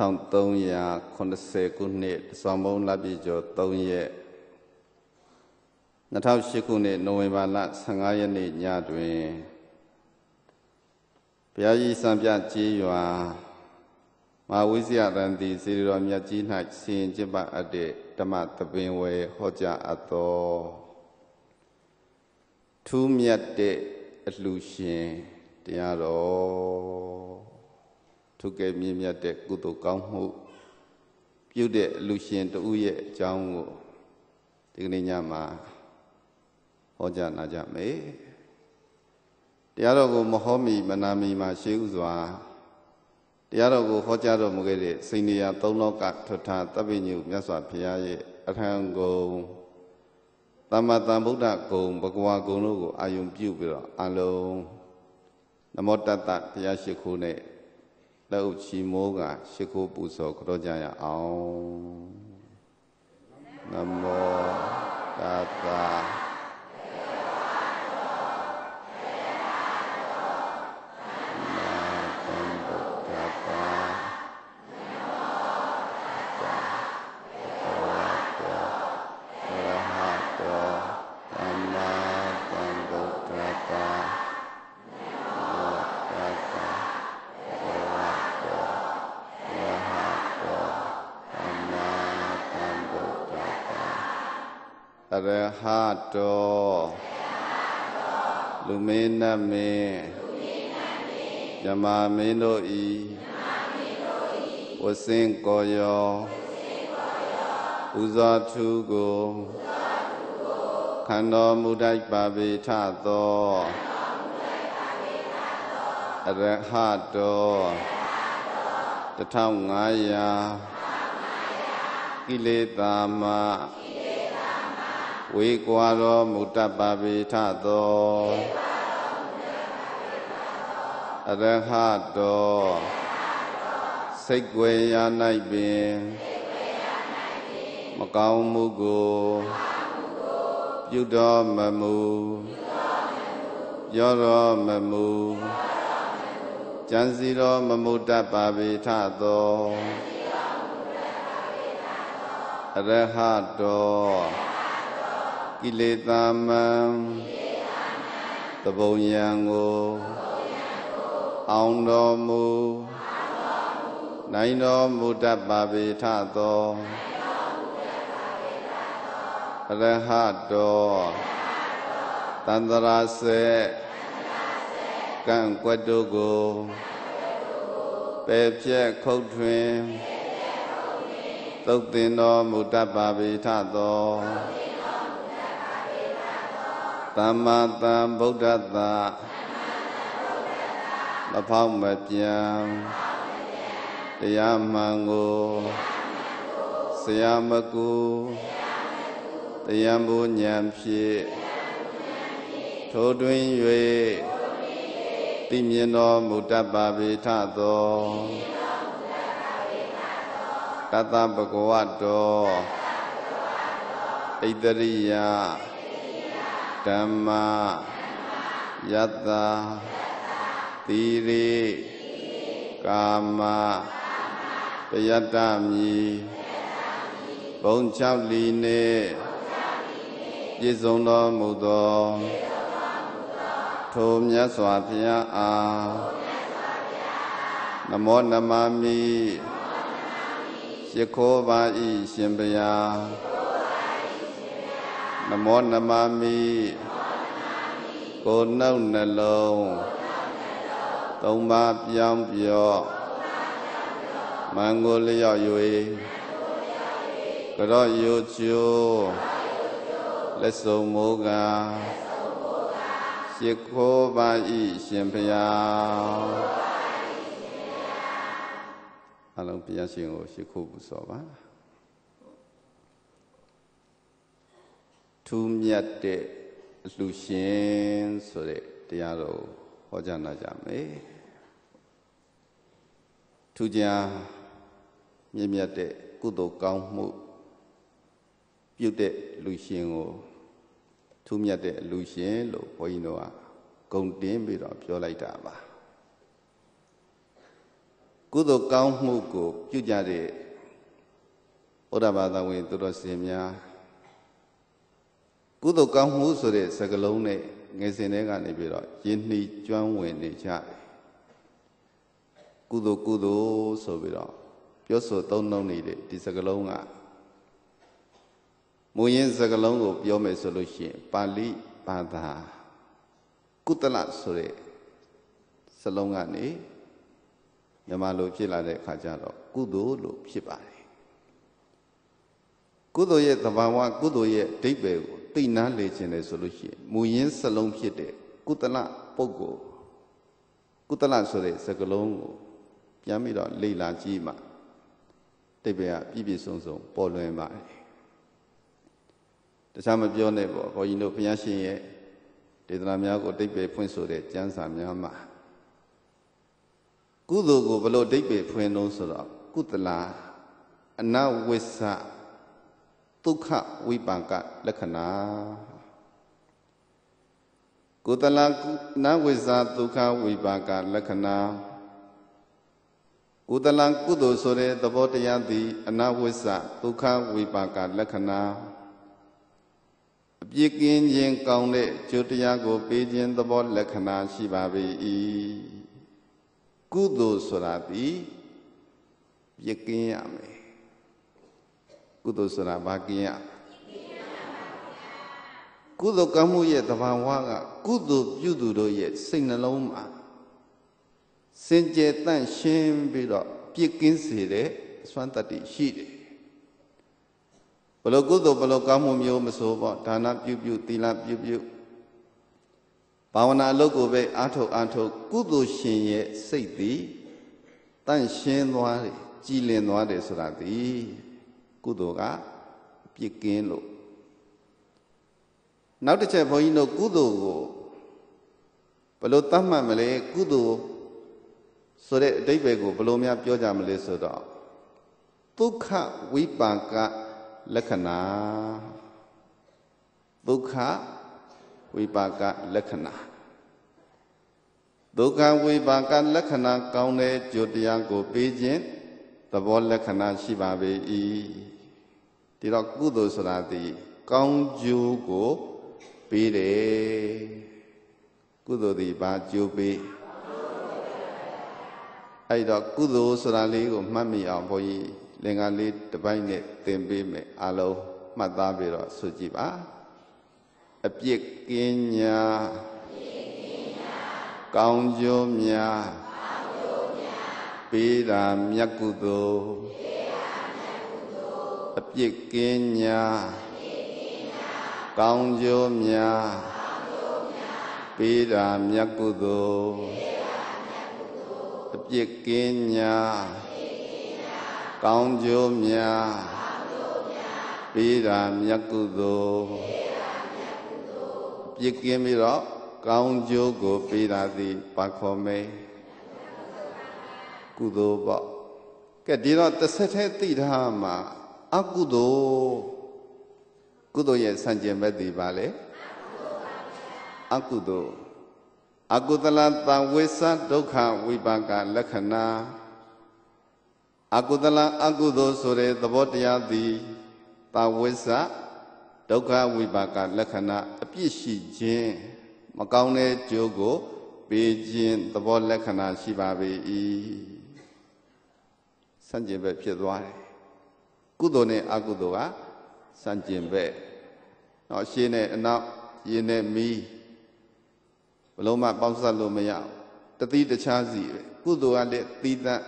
1380ခုနှစ်စောင်းမုံလပြည့်ကျော်3ရက်2008ခုနှစ်နိုဝင်ဘာလ15ရက်နေ့ညတွင်ဘုရားကြီးစံပြကြေးရွာမဟာဝိဇယရန်တီစေတတော်မြတ်ကြီး၌ဆင်ကျင့်ပအပ်တဲ့ဓမ္မသဘင်ဝယ်ဟောကြားအပ်သောထူးမြတ်တဲ့အလှရှင်တရားတော်ထုကဲမြင့်မြတ်တဲ့ကုသိုလ်ကောင်းမှုပြုတဲ့လူရှင်တဦးရဲ့အကြောင်းကိုဒီကနေ့ညမှာဟောကြားနာကြမယ်တရားတော်ကိုမဟောမီ မနာမီမှာရှေးဥစွာတရားတော်ကိုဟောကြားတော်မူခဲ့တဲ့စိန္ဒရာသုံးလောကထွဋ္ဌသဗ္ဗညုမြတ်စွာဘုရားရဲ့အထံကုံသမ္မာသမ္ဗုဒ္ဓဂုံဘဂဝါဂုံတို့ကိုအာယုံပြုပြီးတော့အလုံးနမောတတ္တဘုရားရှိခိုးနဲ့လက်ဥချီမိုးကရှ िख ိုးပူဇော်ကြောကြရအောင်နမောတတ္တရဟတောလူမင်းနတ်မင်းဓမ္မမင်းတို့ဤဝစင်ကောယောပူဇော်သူကိုခန္ဓာမူတိုက်ပါပေထသောအရဟတော1500ကိလေသာမှဝေကွာတော်မူတ္တပါပေထသောအရဟတောစိတ်ွယ်ရာ၌ပင်မကောင်းမှုကိုပြုတော်မမူရောတော်မမူကြံစီတော်မမူတတ်ပါပေထသောအရဟတောကိလေသာမံသဘုံယံကိုအောင်တော်မူနိုင်တော်မူတတ်ပါပေထသောအရဟတောတန္တရာစေကံကွတ်တို့ကိုပယ်ဖြက်ခုတ်ထွင်သုတ်တင်တော်မူတတ်ပါပေထသောသမ္မာသမ္ဗုဒ္ဓတ္တမဖောက်မပြန်တရားမှန်ကိုဆရာမကူတရားမူဉာဏ်ဖြင့်ထိုးတွင်၍သိမြင်တော်မူတတ်ပါပေထသောတတ္တပကဝတ္တောဣတရိယဓမ္မယတ္တာသီရိကာမပယတ္တမိဘုံ၆လီနှင့်ပြည့်စုံတော်မူသောထိုမြတ်စွာဘုရားအားနမောနမမိရှ िख ောပါဤရှင်ဘုရားနမောနမမိကိုနှုတ်နှလုံးသုံးပါးပြောင်းပြော့မန်ကိုလျော့၍ကြော့ယိုကျိုးလက်စုံမိုးကရှ िख ောပါဤရှင်ဖျားအလုံးဘုရားရှင်ကိုရှ िख ိုးပူဇော်ပါထူးမြတ်တဲ့အလှရှင်ဆိုတဲ့တရားတော်ဟောကြားနာကြမယ်ထူးခြားမြင့်မြတ်တဲ့ကုသိုလ်ကောင်းမှုပြုတဲ့လူရှင်ကိုထူးမြတ်တဲ့လူရှင်လို့ဘုန်းကြီးတို့ကဂုံတင်းပြီးတော့ပြောလိုက်တာပါကုသိုလ်ကောင်းမှုကိုပြုကြတဲ့ဘုရားဘာသာဝင်သူတော်စင်များကုသိုလ်ကောင်းမှုဆိုတဲ့စကလုံးနဲ့ငယ်စဉ်တည်းကနေပြီးတော့ရင်းနှီးကျွမ်းဝင်နေကြတယ်ကုသိုလ်ကုသိုလ်ဆိုပြီးတော့ပြောဆိုသုံးနှုန်းနေတဲ့ဒီစကလုံးကမူရင်းစကလုံးကို ပြောမယ်ဆိုလို့ရှိရင်ပါဠိဘာသာကုသလဆိုတဲ့စလုံးကနေမြန်မာလိုဖြစ်လာတဲ့အခါကျတော့ကုသိုလ်လို့ဖြစ်ပါတယ်ကုသိုလ်ရဲ့သဘာဝကုသိုလ်ရဲ့အဓိပ္ပာယ်ကိုသိနာလေခြင်းတယ်ဆိုလို့ရှိရင်မူရင်းစလုံးဖြစ်တဲ့ကုသလပုဂ္ဂိုလ်ကုသလဆိုတဲ့စကလုံးကို ပြန်ပြီးတော့လေ့လာကြည့်မှတိဗ္ဗေကပြည့်ပြည့်စုံစုံပေါ်လွင်ပါတယ်တခြားမပြောနဲ့ပေါ့ခေါင်းကြီးတို့ဘုရားရှင်ရဲ့ဒေသနာများကိုတိဗ္ဗေဖွင့်ဆိုတဲ့ကျမ်းစာများမှာကုသိုလ်ကိုဘလို့တိဗ္ဗေဖွင့်လို့ဆိုတော့ကုသလအနဝိသဒုက္ခဝိပါကလက္ခဏာကုသလနာဝိဇာဒုက္ခဝိပါကလက္ခဏာကုသလကုသိုလ်ဆိုတဲ့သဘောတရားသည် အနာဝိဇာဒုက္ခဝိပါကလက္ခဏာအပြစ်ကင်းခြင်းကောင်းတဲ့ကျိုးတရားကို ပေးခြင်းသဘောလက္ခဏာရှိပါပေ၏ကုသိုလ်ဆိုတာသည်ပြစ်ကင်းရမယ်ကုသိုလ်ဆိုတာဘာကင်းရကုသိုလ်ကံမှုရဲ့တဘာဝကကုသိုလ်ပြုသူတို့ရဲ့စိတ်နှလုံးမှာစင်ကြယ်တန့်ရှင်းပြီးတော့ပြည့်ကင်းစေတဲ့အစွမ်းတတ္တိရှိတယ်ဘလို့ကုသိုလ်ဘလို့ကောင်းမှုမျိုးမဆိုပေါ့ဒါနပြုပြုသီလပြုပြုဘာဝနာအလုပ်ကိုပဲအားထုတ်အားထုတ်ကုသိုလ်ရှင်ရဲ့စိတ်သည်တန့်ရှင်းသွားတယ်ကြည်လင်သွားတယ်ဆိုတာသည်ကုသိုလ်ကပြစ်ကင်းလို့နောက်တစ်ချက်ဘုန်းကြီးတို့ကုသိုလ်ကိုဘလို့သတ်မှတ်မလဲကုသိုလ်ဆိုတဲ့အတိပ္ပယ်ကိုဘလို့များပြောကြမလဲဆိုတော့ဒုက္ခဝိပါကလက္ခဏာဒုက္ခဝိပါကလက္ခဏာဒုက္ခဝိပါကလက္ခဏာကောင်းတဲ့ကြိုတရားကိုပေးခြင်းသဘောလက္ခဏာရှိပါပေ၏ဒီတော့ကုသိုလ်ဆိုတာဒီကောင်းကျိုးကိုပေးတယ်ကုသိုလ်ဒီဘာကျိုးပေးအဲ့တော့ကုသိုလ်ဆိုတာလေးကို မှတ်မိအောင်ဘုန်းကြီးလင်္ကာလေးတစ်ပိုင်းနဲ့သင်ပေးမယ်အလုံးမှတ်သားပြီးတော့ဆိုကြည့်ပါအပြစ်ကင်းညာကောင်းကျိုးများပေးတာမြတ်ကုသိုလ်အပြစ်ကင်းညာကောင်းကျိုးများပေးတာမြတ်ကုသိုလ်အပြစ်ကင်းညာကောင်းကျိုးများပေးတာမြတ်ကုသိုလ်အပြစ်ကင်းပြီးတော့ကောင်းကျိုးကိုပေးတာသည်ပါခေါ်မဲကုသိုလ်ပေါ့ကဲဒီတော့တစ်ဆက်တည်းသိထားမှာအကုသိုလ်ကုသိုလ်ရဲ့ဆန့်ကျင်ဘက်တည်ပါလေအကုသိုလ်အကုသလသံဝိသဒုက္ခဝိပါကလက္ခဏာအကုသလအကုသိုလ်ဆိုတဲ့သဘောတရားသည်သံဝိသဒုက္ခဝိပါကလက္ခဏာအပြစ်ရှိခြင်းမကောင်းတဲ့ကြိုးကို ပေးခြင်း သဘောလက္ခဏာရှိပါပေ၏ဆန့်ကျင်ဘက်ဖြစ်သွားတယ်ကုသိုလ်နဲ့အကုသိုလ်ကစံကျင်ဘက်နော်ရှင်းနဲ့အနောက်ရင်းနဲ့မီးဘလုံးမပေါင်းစပ်လို့မရတတိတခြားစီပဲကုသိုလ်ကလည်းသီးသန့်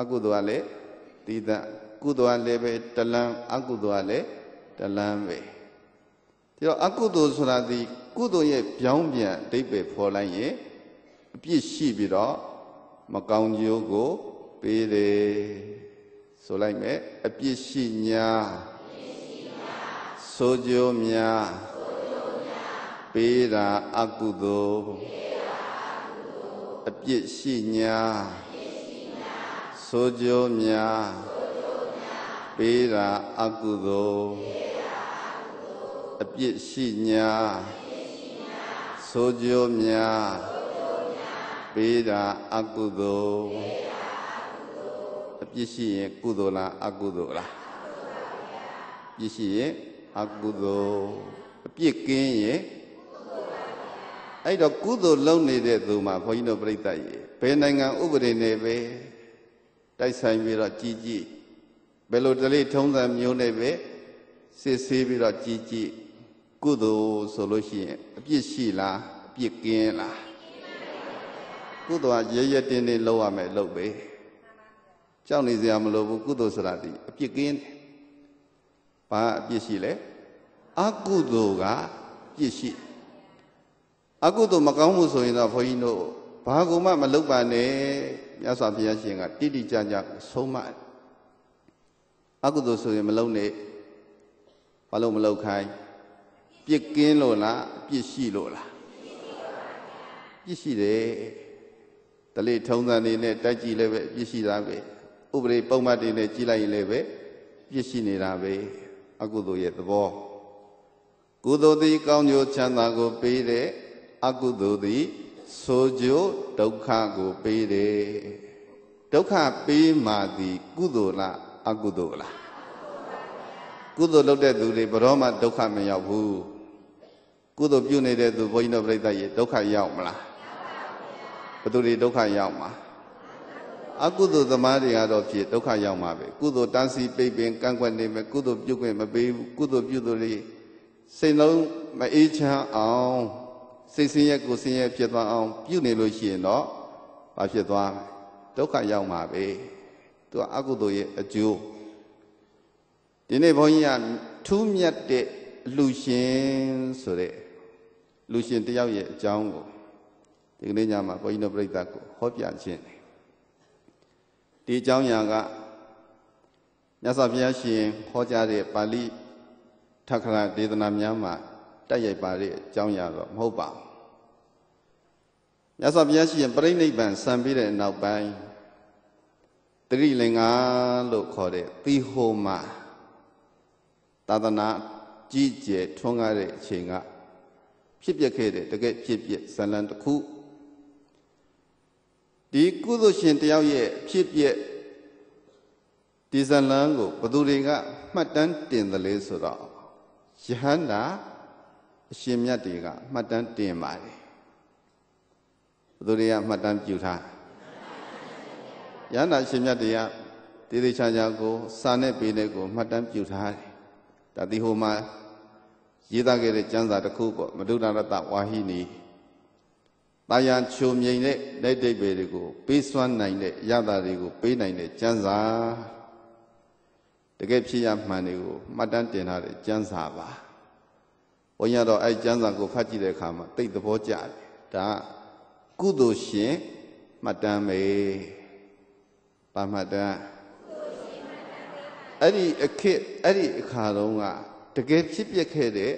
အကုသိုလ်ကလည်းသီးသန့်ကုသိုလ်ကလည်းပဲတလန်းအကုသိုလ်ကလည်းတလန်းပဲဒါတော့အကုသိုလ်ဆိုတာဒီကုသိုလ်ရဲ့ပြောင်းပြန်အဓိပ္ပာယ်ဖော်လိုက်ရင်အပြစ်ရှိပြီးတော့မကောင်းကျိုးကိုပေးတယ်ဆိုလိုက်မယ်အပြစ်ရှိညာဆိုကြညာပေးတာအကုသိုလ်အပြစ်ရှိညာဆိုကြညာပေးတာအကုသိုလ်အပြစ်ရှိညာဆိုကြညာပေးတာအကုသိုလ်ပြစ်ရှိရင်ကုသိုလ်လားအကုသိုလ်လားပြစ်ရှိရင်အကုသိုလ်အပြစ်ကင်းရင်အဲ့တော့ကုသိုလ်လုပ်နေတဲ့သူမှာဘုန်းကြီးတို့ပြိတ္တရေဘယ်နိုင်ငံဥပဒေနဲ့ပဲတိုက်ဆိုင်ပြီးတော့ကြီးကြီးဘယ်လိုတလေထုံးစံမျိုးနဲ့ပဲစစ်ဆေးပြီးတော့ကြီးကြီးကုသိုလ်ဆိုလို့ရှိရင်အပြစ်ရှိလားအပြစ်ကင်းလားကုသိုလ်ကရရတင်းတင်းလုပ်ရမယ်လုပ်ပဲကြောက်နေစရာမလိုဘူးကုသိုလ်ဆိုတာဒီအပြစ်ကင်းတယ်ဘာအပြစ်ရှိလဲအကုသိုလ်ကပြစ်ရှိအကုသိုလ်မကောင်းမှုဆိုရင်တော့ဘုန်းကြီးတို့ဘာကုမှမလုပ်ပါနဲ့မြတ်စွာဘုရားရှင်ကတိတိကျကျဆုံးမအကုသိုလ်ဆိုရင်မလုပ်နဲ့ဘာလို့မလုပ်ခိုင်းပြစ်ကင်းလို့လားပြစ်ရှိလို့လားပြစ်ရှိတယ်တလေထုံးစံနေနဲ့တိုက်ကြည့်လည်းပဲပြစ်ရှိတာပဲဥပဒေပုံမှန်တွေနဲ့ကြည်လိုက်ရင်လည်းပဲပြည့်ရှိနေတာပဲအကုသိုလ်ရဲ့သဘောကုသိုလ်သည်ကောင်းကျိုးချမ်းသာကို ပေးတယ်အကုသိုလ်သည်ဆိုးကျိုးဒုက္ခကိုပေးတယ်ဒုက္ခပေးမှသည်ကုသိုလ်လားအကုသိုလ်လားကုသိုလ်လုပ်တဲ့သူတွေဘရောမှဒုက္ခမရောက်ဘူးကုသိုလ်ပြုနေတဲ့သူဘုန်းကြီးတို့ပြိဿရေဒုက္ခရောက်မလားမရောက်ပါဘူးဘယ်သူတွေဒုက္ခရောက်မှာလဲအကုသိုလ်သမားတွေကတော့ဖြစ်ဒုက္ခရောက်မှာပဲကုသိုလ်တန်းစီပိတ်ပင်ကန့်ကွက်နေမယ်ကုသိုလ်ပြုခွင့်မပေးဘူးကုသိုလ်ပြုသူတွေစိတ်လုံးမအေးချမ်းအောင်စိတ်ဆင်းရဲကိုဆင်းရဲဖြစ်သွားအောင် ပြုနေလို့ရှိရင်တော့ဘာဖြစ်သွားဒုက္ခရောက်မှာပဲသူကအကုသိုလ်ရဲ့အကျိုးဒီနေ့ဘုန်းကြီးကထူးမြတ်တဲ့လူရှင်ဆိုတဲ့လူရှင်တယောက်ရဲ့အကြောင်းကိုဒီကနေ့ညမှာဘုန်းကြီးတို့ပြိဿကိုဟောပြခြင်းဒီအကြောင်းအရာကမြတ်စွာဘုရားရှင်ခေါ်ကြတဲ့ပါဠိထက္ခဏဒေသနာများမှာတိုက်ရိုက်ပါတဲ့အကြောင်းအရာတော့မဟုတ်ပါဘူးမြတ်စွာဘုရားရှင်ပြိဋိဘံဆံပြီးတဲ့နောက်ပိုင်းတတိလင်္ကာလို့ခေါ်တဲ့သီဟိုမှာသာသနာကြီးကျယ်ထွန်းကားတဲ့အချိန်က ဖြစ်ပျက်ခဲ့တဲ့တကယ့်ဖြစ်ပျက်ဇာလံတစ်ခုဒီကုသိုလ်ရှင်တယောက်ရဲ့ဖြစ်ပြက်ဒီဇလန်းကိုဘသူတွေက မှတ်တမ်းတင်တယ်လေဆိုတော့ယဟန္တာအရှင်မြတ်တွေကမှတ်တမ်းတင်ပါတယ်ဘသူတွေကမှတ်တမ်းပြုထားယဟန္တာအရှင်မြတ်တွေကတည်တည်ချာချာကို စာနဲ့ပေးတဲ့ကို မှတ်တမ်းပြုထားတယ်ဒါဒီဟိုမှာရေးသားခဲ့တဲ့ကျမ်းစာတစ်ခုပေါ့မဒုဒရတဝါဟိနီတာယာချုံမြိန်တဲ့လက်ဒိတ်ပေတွေကိုပေးစွမ်းနိုင်တဲ့ရတာတွေကိုပေးနိုင်တဲ့ကျမ်းစာတကယ်ဖြစ်ရမှန်တွေကိုမှတ်တမ်းတင်ထားတဲ့ကျမ်းစာပါ။ဘုန်းကြီးတော့အဲကျမ်းစာကိုဖတ်ကြည့်တဲ့အခါမှာတိတ်သဘောကျတယ်။ဒါကုသိုလ်ရှင်မှတ်တမ်းပဲ။ပါမှတ်တမ်းအဲ့ဒီအခက်အဲ့ဒီအခါတုန်းကတကယ်ဖြစ်ပျက်ခဲ့တဲ့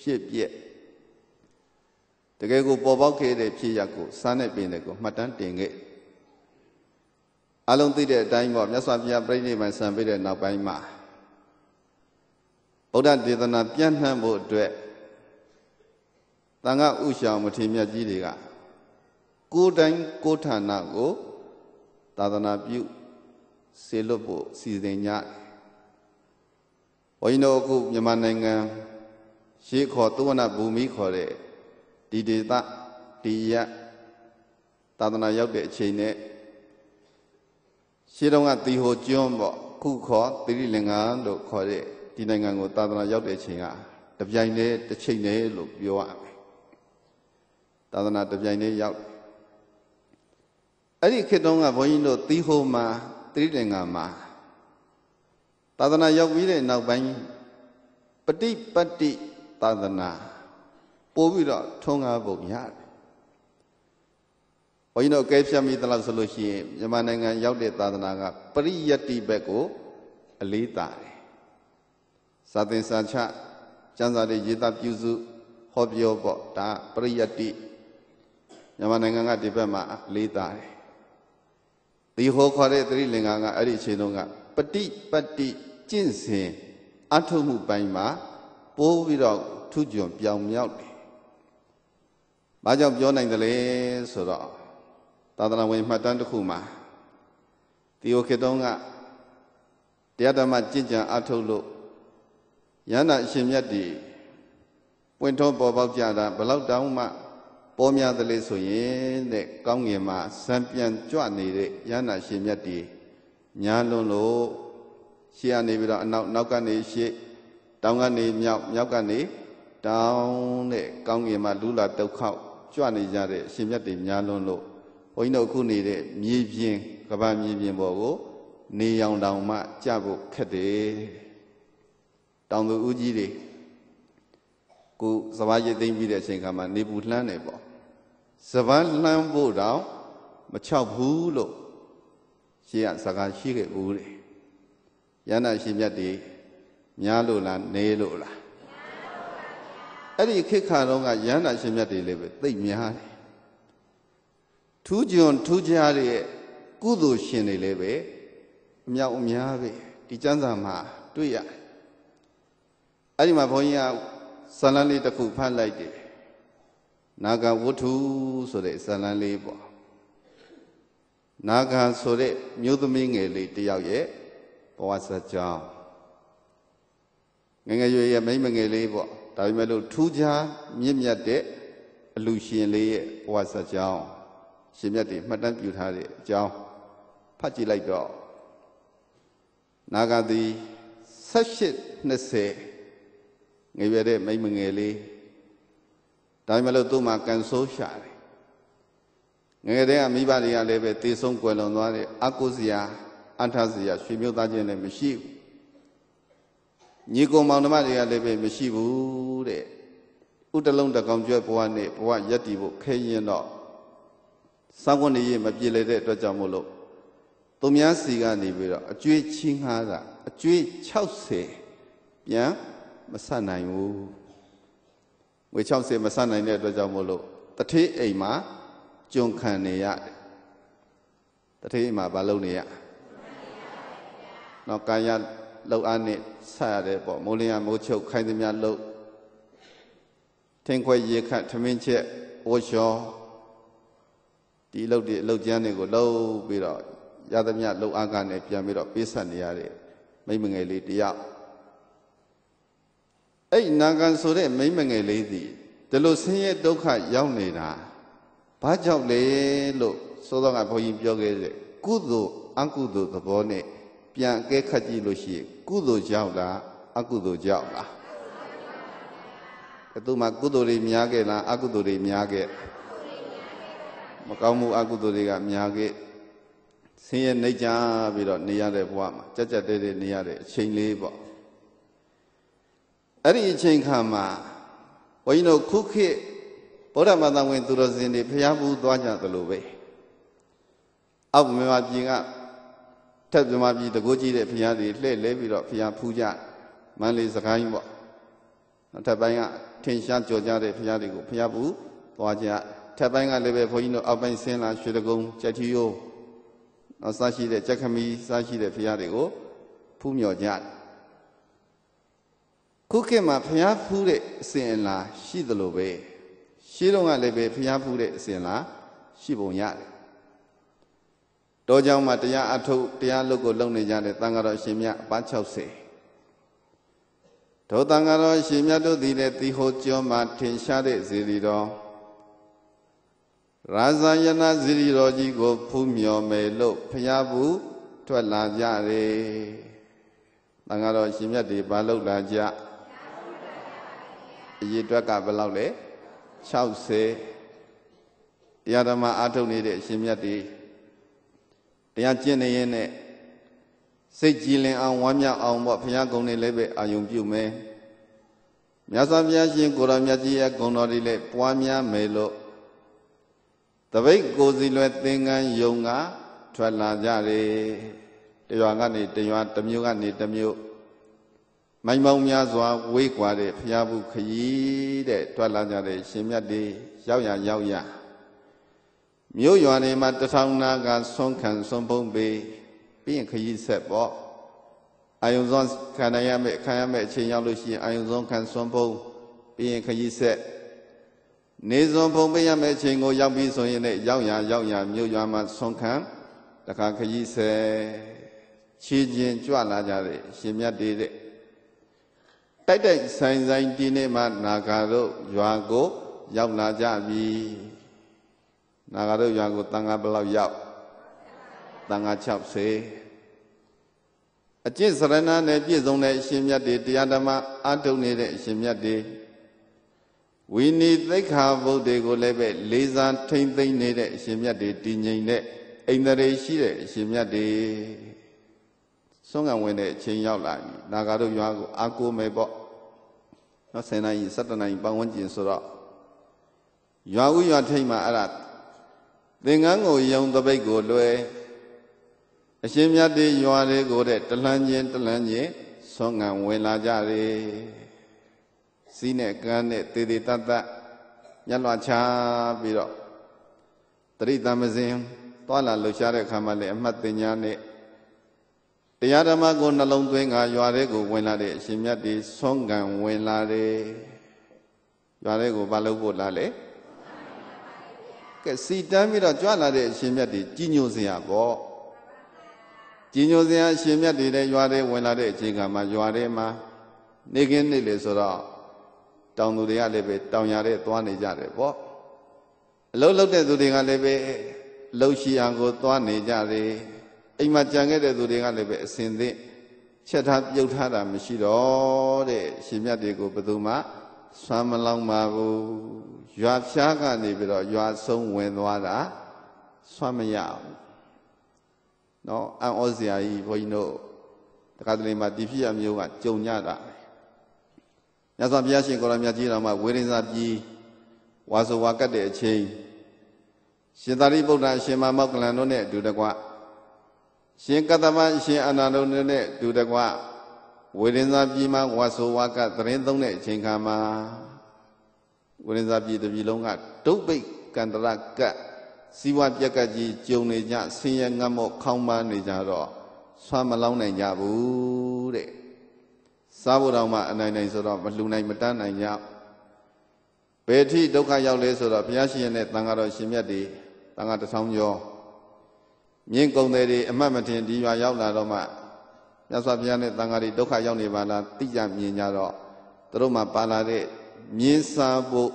ဖြစ်ပျက်တကယ်ကိုပေါ်ပေါက်ခဲ့တဲ့ဖြစ်ရပ်ကိုစားနဲ့ပင်တဲ့ကိုမှတ်တမ်းတင်ခဲ့အလုံးသိတဲ့အတိုင်းပေါ့မြတ်စွာဘုရားပြိဋိဘံဆံပေးတဲ့နောက်ပိုင်းမှာဗုဒ္ဓဒေသနာပြန့်နှံ့ဖို့အတွက်တန်ခါဥရှောင်မထေရမြတ်ကြီးတွေက ကိုယ်တိုင်ကိုဌာနကိုသာသနာပြုစေလွတ်ဖို့စီစဉ်ကြဘုန်းကြီးတို့အခုမြန်မာနိုင်ငံရှေးခေါ်သုဝနဘူမိခေါ်တဲ့ဒီဒေသဒီရသာသနာရောက်တဲ့အချိန်နဲ့ရှင်းတော့ကတီဟိုကျွန်းပေါ့ခုခေါ်သီရိလင်္ကာလို့ခေါ်တဲ့ဒီနိုင်ငံကို သာသနာရောက်တဲ့အချိန်ကတပြိုင်တည်းတစ်ချိန်တည်းလို့ပြောရမယ်သာသနာတပြိုင်တည်းရောက်အဲ့ဒီခေတ်တုန်းကဘုန်းကြီးတို့တီဟိုမှာသီရိလင်္ကာမှာသာသနာရောက်ပြီးတဲ့နောက်ပိုင်းပฏิပတ်တိသာသနာပို့ပြီးတော့ထုံးကားပုံရတယ်။ဘုန်းကြီးတို့ကဲဖြတ်မိသလားဆိုလို့ရှိရင်မြန်မာနိုင်ငံရောက်တဲ့သာသနာကပရိယတ်တိဘက်ကို အလေးတာတယ်။စာသင်စာချကျမ်းစာတွေရေးသားပြုစု ဟောပြောပေါ့ဒါပရိယတ်တိမြန်မာနိုင်ငံကဒီဘက်မှာအလေးတာတယ်။ဒီဟောခေါ်တဲ့သတိလင်္ကာကအဲ့ဒီအချိန်တုန်းကပฏิပတ္တိကျင့်စဉ်အထုမှုပိုင်းမှာ ပိုးပြီးတော့ထူးကျွန်ပြောင်မြောက်တယ်။ဘာကြောင့်ပြောနိုင်သလဲဆိုတော့သာသနာဝင်မှတ်တမ်းတစ်ခုမှာတီယိုခေတုံးကတရားဓမ္မကြင်ကြံအထုတ်လို့ယန္တာအရှင်မြတ်ဒီပွင့်ထွန်းပေါ်ပေါက်ကြတာဘလောက်တောင်မှ ပေါ်များသလဲဆိုရင်တဲ့ကောင်းငင်မှာစံပြန်ကြွနေတဲ့ယန္တာရှင်မြတ်ဒီညာလွန်လို့ရှေ့ကနေပြီးတော့အနောက်နောက်ကနေရှေ့တောင်ကနေမြောက်မြောက်ကနေတောင်တဲ့ကောင်းငင်မှာလူလာဒုက္ခကြွနေကြတဲ့အရှင်မြတ်တွေများလွန်းလို့ဘုန်းကြီးတို့အခုနေတဲ့မြေပြင်ကမ္ဘာမြေပြင်ပေါ်ကို နေရောင်တောင်မှကြဖို့ခက်တယ်တောင်သူဦးကြီးတွေကိုစဘာရိတ်သိမ့်ပြီးတဲ့အချိန်ခါမှာနေပူလှမ်းနေပေါ့စဘာလှမ်းဖို့တောင်မချောက်ဘူးလို့ရှင်းရစကားရှိခဲ့ဦးတယ်ယန္တာရှင်မြတ်တွေများလို့လားနေလို့လားအဲ့ဒီခေတ်ခါတော့ကရဟန္တာရှင်မြတ်တွေလည်းပဲသိများတယ်ထူးကျွန်ထူးခြားတဲ့ကုသိုလ်ရှင်တွေလည်းပဲအမြောက်အများပဲဒီကျမ်းစာမှာတွေ့ရတယ်အဲ့ဒီမှာဘုန်းကြီးကဇာလန်လေးတစ်ခုဖတ်လိုက်တယ်နာဂဝတ္ထုဆိုတဲ့ဇာလန်လေးပေါ့နာဂဆိုတဲ့မြို့သမီးငယ်လေးတယောက်ရဲ့ဘဝစကြောင်းငငယ်ရွယ်ရဲ့မိမငယ်လေးပေါ့ဒါပေမဲ့လို့ထူးခြားမြင့်မြတ်တဲ့အလူရှင်လေးရဲ့ဘဝစကြောင်းရှင်မြတ်တွေမှတ်တမ်းပြုထားတဲ့အကြောင်းဖတ်ကြည့်လိုက်တော့နာဂတိ78 20ငယ်ရတဲ့မိမငယ်လေးဒါပေမဲ့လို့သူ့မှာကန်ဆိုးရှာတယ်ငယ်တဲ့ကမိဘတွေကလည်းပဲတေဆုံးကွယ်လွန်သွားတယ်အကုဇရာအထဇရာရွှေမျိုးသားချင်းလည်းမရှိဘူးညီကောင်မောင်နှမတွေကလည်းပဲမရှိဘူးတဲ့ဥတလုံးတကောင်ကျွဲဘဝနဲ့ဘဝရက်တည်ဖို့ခဲရင်တော့စောင့်ကုန်နေရမပြေလည်တဲ့အတွက်ကြောင့်မို့လို့သူများစီကနေပြီးတော့အကျွေးချင်းငှားတာအကျွေး60ပြန်မဆက်နိုင်ဘူးငွေ60မဆက်နိုင်တဲ့အတွက်ကြောင့်မို့လို့တတိအိမ်မှာကြုံခံနေရတယ်တတိအိမ်မှာမလုပ်နေရတော့ကာယလောက်အားနဲ့ဆက်ရတယ်ပေါ့မိုးလင်းရမိုးချုပ်ခိုင်းသမျှလှုပ်ထင်းခွဲရေခတ်ထမင်းချက်ဝှျောဒီအလုပ်တွေအလုပ်ကျမ်းတွေကိုလှုပ်ပြီးတော့ရသမျှလှုပ်အားကနေပြန်ပြီးတော့ပေးဆက်နေရတဲ့မိမငယ်လေးတယောက်အဲ့နာဂံဆိုတဲ့မိမငယ်လေးသည်ဒီလိုဆင်းရဲဒုက္ခရောက်နေတာဘာကြောင့်လဲလို့စောစောကဘုန်းကြီးပြောခဲ့တဲ့ကုသိုလ်အကုသိုလ်သဘောနဲ့ပြန်အကဲခတ်ကြည့်လို့ရှိရင်ကုသိုလ်ကြောင့်လားအကုသိုလ်ကြောင့်လားသူမှကုသိုလ်တွေများခဲ့လားအကုသိုလ်တွေများခဲ့မကောင်းမှုအကုသိုလ်တွေကများခဲ့ဆင်းရဲနှိမ်ချပြီးတော့နေရတဲ့ဘဝမှာကြက်ကြက်တဲတဲနေရတဲ့အချိန်လေးပေါ့အဲ့ဒီအချိန်ခါမှာဘုန်းကြီးတို့ခုခေတ်ဗုဒ္ဓဘာသာဝင် သူတော်စင်တွေဖျားဘူးသွားကြသလိုပဲအောက်မြန်မာပြည်ကထက်ပြမပြီးတကိုးကြီးတဲ့ဘုရားတွေလှည့်လဲပြီးတော့ဘုရားဖူးကြမန္လေးစကိုင်းပေါ့နောက်ထပ်ပိုင်းကထင်ရှားကြော်ကြတဲ့ဘုရားတွေကိုဘုရားဘူးသွားကြထပ်ပိုင်းကလည်းပဲဘုန်းကြီးတို့အောက်ပိုင်းဆင်းလာရွှေတကုံကြက်ထီယိုးနောက်စရှိတဲ့ကြက်ခမီးစရှိတဲ့ဘုရားတွေကိုဖူးမြော်ကြခုခေတ်မှာဘုရားဖူးတဲ့အစဉ်အလာရှိသလိုပဲရှင်းတော့ကလည်းပဲဘုရားဖူးတဲ့အစဉ်အလာ ရှိပုံရတယ်တောเจ้าမှာတရားအထုတ်တရားလုပ်ကိုလုပ်နေကြတဲ့တန်ဃာတော်ရှင်မြတ်အပ60ဒေါသံဃာတော်ရှင်မြတ်တို့သည်လည်းတိဟောကျော်မှာ ထင်ရှားတဲ့ဇီရီတော်ရာဇယနာဇီရီတော်ကြီးကိုဖူးမြော်မယ်လို့ဖျားဘူးထွက်လာကြတယ်တန်ဃာတော်ရှင်မြတ်တွေဘာလုပ်လာကြအရေးအတွက်ကဘယ်လောက်လဲ60တရားဓမ္မအထုတ်နေတဲ့အရှင်မြတ်တွေတရားကျင့်နေရင်နဲ့စိတ်ကြည်လင်အောင်ဝမ်းမြောက်အောင်ပေါ့ဘုရားကုံတွေလည်းပဲအာယုံပြုမယ်မြတ်စွာဘုရားရှင်ကိုရောင်မြတ်ကြီးရဲ့ဂုဏ်တော်တွေလည်းပွားများမယ်လို့တပိတ်ကိုစီလွယ်သင်္ကန်းယုံကထွက်လာကြတယ်တရွာကနေတရွာတစ်မျိုးကနေတစ်မျိုးမိုင်မောင်များစွာဝေးကွာတဲ့ဘုရားဘုခကြီးတဲ့ထွက်လာကြတဲ့ရှင်မြတ်တွေရောက်ရရောက်ရမြို့ရွာတွေမှာတထောင်နာကဆွန်းခံဆွန်းဖုံးပေးပြီးရင်ခရီးဆက်ပေါ့အာယုံစွန်ခံနိုင်ရမယ်ခံရမယ်အချိန်ရောက်လို့ရှိရင်အာယုံစွန်ခံဆွန်းဖုံးပြီးရင်ခရီးဆက်နေစွန်ဖုံးပေးရမယ်အချိန်ကိုရောက်ပြီဆိုရင်လည်းရောက်ရရောက်ရမြို့ရွာမှာဆွန်းခံတခါခရီးဆက်ခြေကျင်ကြွလာကြတဲ့ရှင်မြတ်တွေတဲ့တိုက်တိုက်ဆိုင်ဆိုင်ဒီနေ့မှနာဂါတို့ရွာကိုရောက်လာကြပြီနာဂရုရွာကိုတန်ခါဘလောက်ရောက်တန်ခါ60အကျင့်စရဏနဲ့ပြည့်စုံတဲ့အရှင်မြတ်တွေတရားဓမ္မအထုတ်နေတဲ့အရှင်မြတ်တွေဝိနိသိက္ခာဗုဒ္ဓေကိုလည်းပဲလေးစားထိမ့်သိမ့်နေတဲ့အရှင်မြတ်တွေတည်ငြိမ်တဲ့အိန္ဒြေရှိတဲ့အရှင်မြတ်တွေဆုံးကံဝင်တဲ့အချိန်ရောက်လာပြီနာဂရုရွာကိုအာကိုမယ်ပေါ့နော်10နိုင်17နိုင်ပတ်ဝန်းကျင်ဆိုတော့ရွာဦးရွာထိမ့်မှာအဲ့ဒါသင်္ကန်းကိုယုံတပိတ်ကိုလွယ်အရှင်မြတ်တေရွာလေးကိုတဲ့တလန်းချင်းတလန်းချင်းဆွမ်းငံဝင်လာကြတယ်စီးနဲ့ကန်းနဲ့တေတေတတ်တတ်ညက်လွှာချပြီးတော့တရိတမစဉ်သွာလာလှူရှားတဲ့အခါမှာလည်းအမှတ်တင်ညာနဲ့တရားဓမ္မကိုနှလုံးသွင်းကရွာလေးကိုဝင်လာတဲ့အရှင်မြတ်တေဆွမ်းငံဝင်လာတယ်ရွာလေးကိုမလုပ်ဖို့လားလေကဲစီတန်းပြီးတော့ကြွလာတဲ့အရှင်မြတ်တွေကြီးညိုစရာပေါ့ကြီးညိုစရာအရှင်မြတ်တွေလည်းရွာတွေဝင်လာတဲ့အချိန်ခါမှာရွာတွေမှာနေခင်းနေလေဆိုတော့တောင်သူတွေကလည်းပဲတောင်ရတဲ့သွားနေကြတယ်ပေါ့အလုတ်လုတ်တဲ့သူတွေကလည်းပဲလှုပ်ရှိအောင်ကို သွားနေကြတယ်အိမ်မှာကြံခဲ့တဲ့သူတွေကလည်းပဲအစင်သင့်ချက်ထားပြုတ်ထားတာမရှိတော့တဲ့ရှင်မြတ်တွေကိုဘယ်သူမှဆွမ်းမလောင်ပါဘူးရွာဖျားကနေပြီးတော့ရွာဆုံးဝင်သွားတာဆွမ်းမရဘူးเนาะအံ့ဩစရာကြီးဘုန်းကြီးတို့တခါတလေမှာဒီဖြစ်ရမျိုးကကြုံညတာညဆောင်ဘုရားရှင်ကိုရမြတ်ကြီးတော်မှာဝေရင်စာပြီးဝါဆိုဝါကတ်တဲ့အချိန်ရှင်သာရိပုတ္တအရှင်မောက္ကလန်တို့နဲ့အတူတကွရှင်ကတ္တမအရှင်အနန္ဒတို့နဲ့အတူတကွဝေရင်သာပြည်မှာဝါဆိုဝါကသတင်းသုံးတဲ့အချိန်ခါမှာဝေရင်သာပြည်တစ်ပြည်လုံးကဒုတ်ပိတ်ကန္တရကတ်စီဝပြက်ကကြီးကြုံနေကြဆင်းရဲငတ်မော့ခေါင်းပါနေကြတော့ဆွမ်းမလောင်းနိုင်ကြဘူးတဲ့စားဖို့တော့မှအနိုင်နိုင်ဆိုတော့မလှူနိုင်မတတ်နိုင်ကြဘယ်ထိဒုက္ခရောက်လဲဆိုတော့ဘုရားရှင်ရဲ့တန်ခါတော်ရှင်မြတ်တွေတန်ခါတဆောင်ကျော်မြင့်ကုံတွေအမှတ်မထင်ဒီရွာရောက်လာတော့မှမြတ်စွာဘုရားနဲ့တန်ဃာတွေဒုက္ခရောက်နေပါလားသိကြမြင်ကြတော့သူတို့မှာပါလာတဲ့မြင်းစားဖို့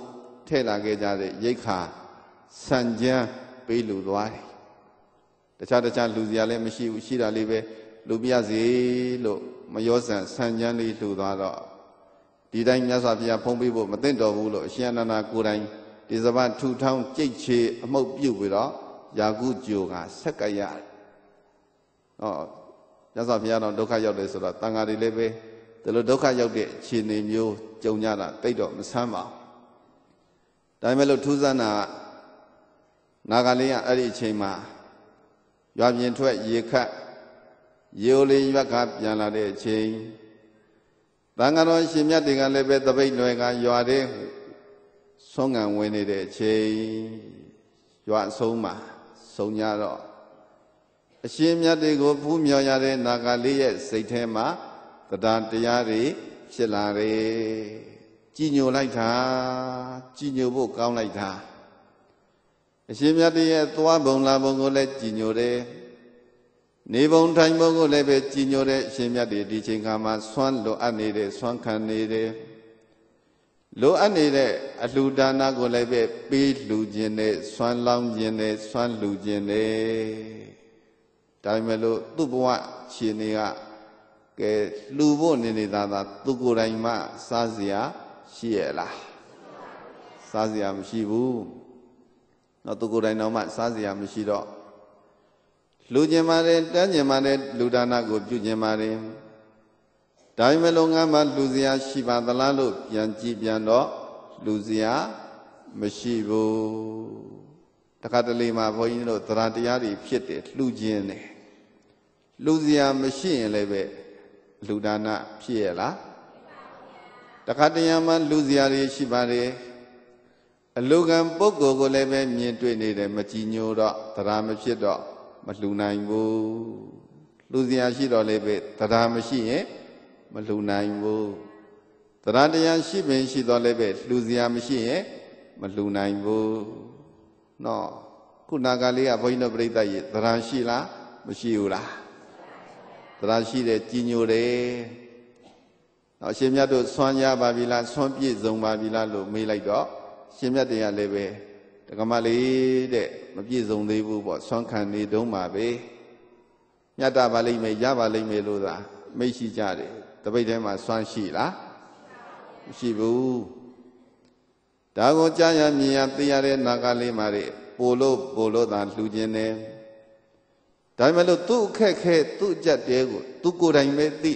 ထဲ့လာခဲ့ကြတဲ့ရိတ်ခါဆန်ကြမ်းပေးလူသွားတယ်တခြားတခြားလူစရာလည်းမရှိဘူးရှိတာလေးပဲလူပြစေလို့မယောဆန်ဆန်ကြမ်းလေးလှူသွားတော့ဒီတိုင်းမြတ်စွာဘုရားဖုံးပေးဖို့မသင့်တော်ဘူးလို့အရှင်အနန္ဒာကိုယ်တိုင်ဒီစဘာထူထောင်းကြိတ်ချေအမှုတ်ပြုတ်ပြီးတော့ယာကုဂျိုကဆက်ကရဟောမြတ်စွာဘုရားတော်ဒုက္ခရောက်တယ်ဆိုတော့တန်ဃာတွေလည်းပဲဒီလိုဒုက္ခရောက်တဲ့အခြေအနေမျိုးကြုံကြတာတိတ်တော့မဆမ်းပါဘူးဒါပေမဲ့လို့ထူးဆန်းတာနာဂလင်းကအဲ့ဒီအချိန်မှာရွာပြင်ထွက်ရေခတ်ရေိုလေးရွက်ကပြန်လာတဲ့အချိန်တန်ဃာတော်ရှင်မြတ်တွေကလည်းပဲတပိတ်လွယ်ကရွာတဲ့ဆုံးငံဝင်နေတဲ့အချိန်ရွာအဆုံးမှာဆုံကြတော့အရှင်မြတ်တွေကိုဖူးမြော်ရတဲ့နာဂလေးရဲ့စိတ်ထဲမှာတရားတရားတွေဖြစ်လာတယ်ကြည်ညိုလိုက်တာကြည်ညိုဖို့ကောင်းလိုက်တာအရှင်မြတ်ရဲ့သွားဘုံလာဘုံကိုလည်းကြည်ညိုတယ်နေဘုံထိုင်ဘုံကိုလည်းပဲကြည်ညိုတဲ့အရှင်မြတ်တွေဒီချိန်ခါမှာဆွမ်းလိုအပ်နေတယ်ဆွမ်းခံနေတယ်လိုအပ်နေတဲ့အလှူဒါနကိုလည်းပဲပေးလှူခြင်းနဲ့ဆွမ်းလောင်းခြင်းနဲ့ဆွမ်းလှူခြင်းနဲ့ဒါပေမဲ့လို့သူ့ဘဝရှင်တွေကကဲလူဖို့နေနေသားသားသူကိုယ်တိုင်မှစားစရာရှိရလားစားစရာမရှိဘူးတော့သူကိုယ်တိုင်တော့မှစားစရာမရှိတော့လူကျင်ပါတယ်တန်းကျင်ပါတယ်လူဒါနကိုပြုကျင်ပါတယ်ဒါပေမဲ့လို့ငါမှလူစရာ ရှိပါသလားလို့ပြန်ကြည့်ပြန်တော့လူစရာမရှိဘူးတခါတလေမှာဘုန်းကြီးတို့သရတရားတွေဖြစ်တယ်လှူခြင်းတယ်လူစရာမရှိရင်လည်းပဲလူဒါနဖြစ်ရလားတခါတရံမှာလူစရာတွေရှိပါတယ်အလုကံပုဂ္ဂိုလ်ကိုလည်းပဲမြင်တွေ့နေတယ်မကြည်ညိုတော့တရားမဖြစ်တော့မလှူနိုင်ဘူးလူစရာရှိတော့လည်းပဲတရားမရှိရင်မလှူနိုင်ဘူးတရားတရားရှိပင်ရှိတော့လည်းပဲလူစရာမရှိရင်မလှူနိုင်ဘူးเนาะခုနာကလေးကဘုန်းကြီးတို့ပြိဿရဲ့တရားရှိလားမရှိဘူးလားတရားရှိတယ်ကြည်ညိုတယ်။အရှင်မြတ်တို့ဆွမ်းရပါပြီလားဆွမ်းပြည့်စုံပါပြီလားလို့မေးလိုက်တော့ရှင်မြတ်တရားလည်းပဲတက္ကမလေးတဲ့မပြည့်စုံသေးဘူးပေါ့ဆွမ်းခံနေတုံးပါပဲ။မြတ်တာပါလိမ့်မယ်ရပါလိမ့်မယ်လို့သာ မိတ်ရှိကြတယ်။တပိတ်ထဲမှာဆွမ်းရှိလား။မရှိဘူး။ဒါကိုကြားရမြင်ရသိရတဲ့နာကလေးမှာတဲ့ပို့လို့ပို့လို့သာလှူခြင်းတယ်။ဒါပေမဲ့လို့သူ့အခက်ခဲသူ့အကြက်တဲကိုသူကိုယ်တိုင်ပဲသိ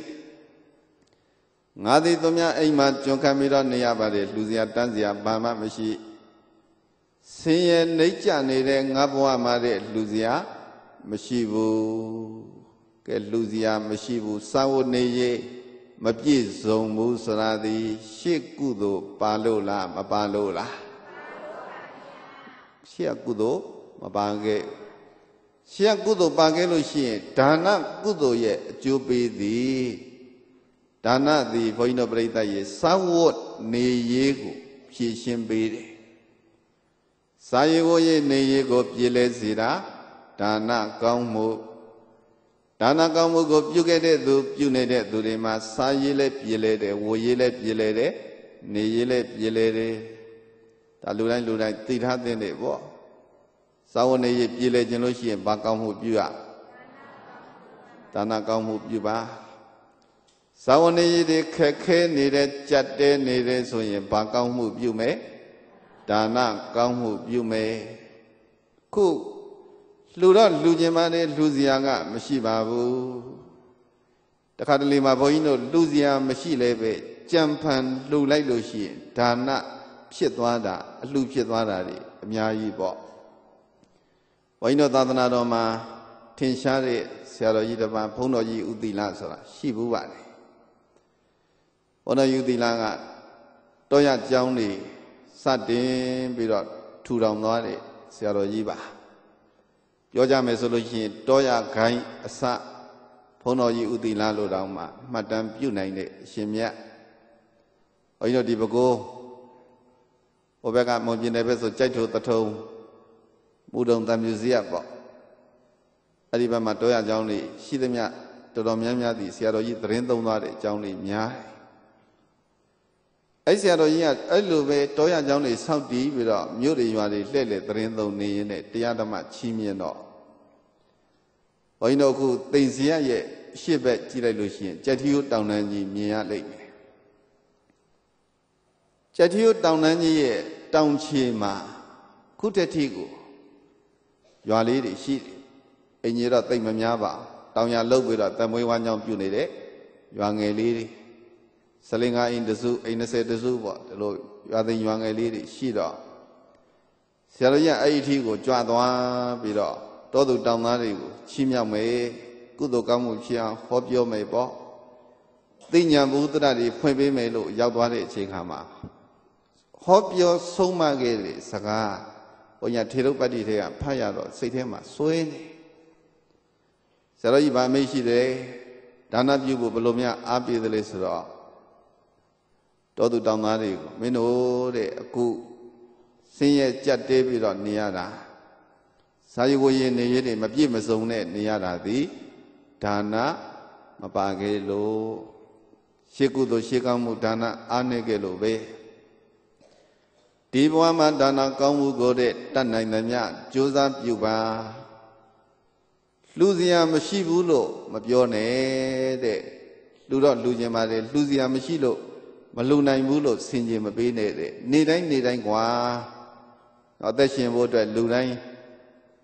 ငါသည်သူများအိမ်မှာကျွန်ခံပြီးတော့နေရပါတယ်လှူစရာတန်းစရာဘာမှမရှိဆင်းရဲနှိမ့်ကြနေတဲ့ငါဘဝမှာတဲ့လှူစရာ မရှိဘူးကဲလှူစရာမရှိဘူးစာဝတ်နေရေးမပြည့်စုံဘူးစရာသည် ရှေ့ကုသိုလ်ပါလို့လားမပါလို့လားရှေ့ကုသိုလ်မပါခဲ့ဘူးရှင်ကုသိုလ်ပါခဲ့လို့ရှိရင်ဒါနကုသိုလ်ရဲ့အကျိုးပေးသည်ဒါနသည်ဘုန်းကြီးတို့ပြိဿရဲ့စာဝတ်နေရေးကိုဖြည့်ရှင်းပေးတယ်စာရေးဝတ်ရဲ့နေရေးကိုပြည်လဲစေတာဒါနကောင်းမှုဒါနကောင်းမှုကိုပြုခဲ့တဲ့သူပြုနေတဲ့သူတွေမှာ စာရေးလဲပြည်လဲတယ်ဝေရေးလဲပြည်လဲတယ်နေရေးလဲပြည်လဲတယ်ဒါလူတိုင်းလူတိုင်းသိထားတဲ့ပေါ့စာဝနေရပြည်လဲခြင်းလို့ရှိရင်ဘာကောင်းမှုပြုရဒါနကောင်းမှုပြုပါဇာဝနေရည်တွေခက်ခဲနေတဲ့ကြက်တဲနေတဲ့ဆိုရင်ဘာကောင်းမှုပြုမယ်ဒါနကောင်းမှုပြုမယ်ခုလူတော့လူကျင်ပါလေလူစရာကမရှိပါဘူးတခါတလေမှာဘုန်းကြီးတို့လူစရာမရှိလဲပဲကြံဖန်လှူလိုက်လို့ရှိရင်ဒါနဖြစ်သွားတာအလှဖြစ်သွားတာတွေအများကြီးပေါ့ဘုန်းကြီးတို့သာသနာတော်မှာထင်ရှားတဲ့ဆရာတော်ကြီးတစ်ပါးဘုန်းတော်ကြီးဥသီလဆိုတာရှိဘူးပါလေဘုန်းတော်ဥသီလကတောရကျောင်းနေစတင်ပြီးတော့ထူထောင်သွားတဲ့ဆရာတော်ကြီးပါပြောကြမယ်ဆိုလို့ရှိရင်တောရခိုင်းအစဘုန်းတော်ကြီးဥသီလလို့တောင်မှမှတ်တမ်းပြုနိုင်တဲ့အရှင်မြတ်ဘုန်းကြီးတို့ဒီဘကိုဟိုဘက်ကမွန်ပြည်နယ်ဘက်ဆိုကြိုက်ထိုတထုံးပူတုံတံမြူဇီယပေါ့အဲ့ဒီဘက်မှာတောရကျောင်းလေးရှိသမျှတော်တော်များများသည့်ဆရာတော်ကြီးသတင်းသုံးသွားတဲ့အကြောင်းလေးများအဲ့ဆရာတော်ကြီးကအဲ့လိုပဲတောရကျောင်းလေးစောက်တည်ပြီးတော့မြို့တွေရွာတွေလှည့်လှည့်သတင်းသုံးနေရင်းနဲ့တရားဓမ္မချီးမြှင့်တော့ဘုန်းကြီးတို့ခုတိမ်စီရရဲ့ရှေ့ဘက်ကြည့်လိုက်လို့ရှိရင်ကြက်ထီယိုတောင်တန်းကြီးမြင်ရလိမ့်မယ်ကြက်ထီယိုတောင်တန်းကြီးရဲ့တောင်ခြေမှာခုတတိကိုရွာလေးတွေရှိတယ်အင်ကြီးတော့တိတ်မများပါတောင်ရလှုပ်ပြီးတော့တမွေးဝါးကြောင်ပြုနေတဲ့ရွာငယ်လေးတွေဆလင်ငါအင်တစုအိမ်20တစုပေါ့ဒီလိုရွာသိမ်ရွာငယ်လေးတွေရှိတော့ဆရာတော်ကြီးအဲ့ဒီအထိကိုကြွသွားပြီးတော့တောသူတောင်သားတွေကိုချီးမြှောက်မယ်ကုသိုလ်ကောင်းမှုဖြစ်အောင်ဟောပြောမယ်ပေါ့သိညာဘုဒ္ဓတွေဖွင့်ပေးမယ်လို့ရောက်သွားတဲ့အချိန်ခါမှာဟောပြောဆုံးမခဲ့တဲ့စကားဘုံညာထေရုပ္ပတ္တိတွေကဖတ်ရတော့စိတ်ထဲမှာစွဲနေဆရာတော်ကြီးဗာမိတ်ရှိတယ်ဒါနပြုဖို့ဘယ်လိုများ အားပေးသလဲဆိုတော့တောသူတောင်သားတွေကိုမင်းတို့တဲ့အခုဆင်းရဲကြက်တဲပြီးတော့နေရတာဇာယဝရင်နေရည်တွေမပြည့်မစုံတဲ့နေရတာသည်ဒါနမပါခဲ့လို့ရှေးကုသိုလ်ရှေးကောင်းမှုဒါနအားနည်းခဲ့လို့ပဲဒီဘဝမှာဒါနာကောင်းမှုကိုတဲ့တတ်နိုင်သမျှကြိုးစားပြုပါလူစရာမရှိဘူးလို့မပြောနဲ့တဲ့လူတော့လူကျင်ပါလေလူစရာမရှိလို့မလူနိုင်ဘူးလို့ဆင်ခြင်မပေးနဲ့တဲ့နေတိုင်းနေတိုင်းကွာအသက်ရှင်ဖို့အတွက်လူတိုင်း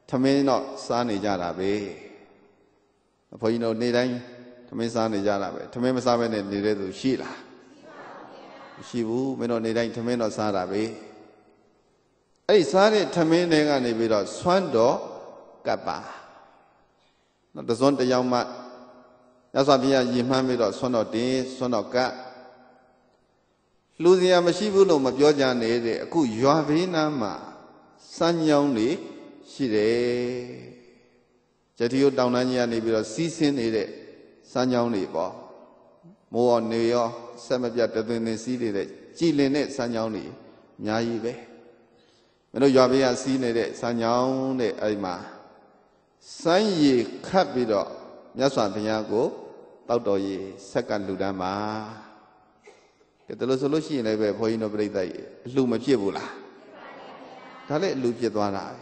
သမင်းတော့စားနေကြတာပဲဘုန်းကြီးတို့နေတိုင်းသမင်းစားနေကြတာပဲသမင်းမစားဘဲနဲ့နေတဲ့သူရှိလားမရှိဘူးမင်းတို့နေတိုင်းသမင်းတော့စားတာပဲအဲ့စားတဲ့ထမင်းတွေကနေပြီးတော့ဆွမ်းတော်ကပ်ပါနော်တစွန်းတယောက်မှရသော်ဘုရားရည်မှန်းပြီးတော့ဆွမ်းတော်တင်ဆွမ်းတော်ကပ်လူစရာမရှိဘူးလို့မပြောကြနေတဲ့အခုရွာဘေးနားမှာစမ်းညောင်းနေရှိတယ်။ဇတိယတောင်တန်းကြီးကနေပြီးတော့စီးဆင်းနေတဲ့စမ်းညောင်းတွေပေါ့။မိုးရောနေရောဆက်မပြတ်တသွင်းသွင်းစီးနေတဲ့ကြည်လင်တဲ့စမ်းညောင်းတွေအများကြီးပဲ။မင်းတို့ရွာဘေးကစီးနေတဲ့ဆန်ချောင်းတဲ့အဲ့မှာစမ်းရည်ခတ်ပြီးတော့မြတ်စွာဘုရားကိုတောက်တော်ရည်ဆက်ကလူတန်းပါကဲဒါလို့ဆိုလို့ရှိရင်လည်းပဲဘုန်းကြီးတို့ပြိဿရေအလှမဖြစ်ဘူးလားဒါလည်းအလှဖြစ်သွားတာပဲ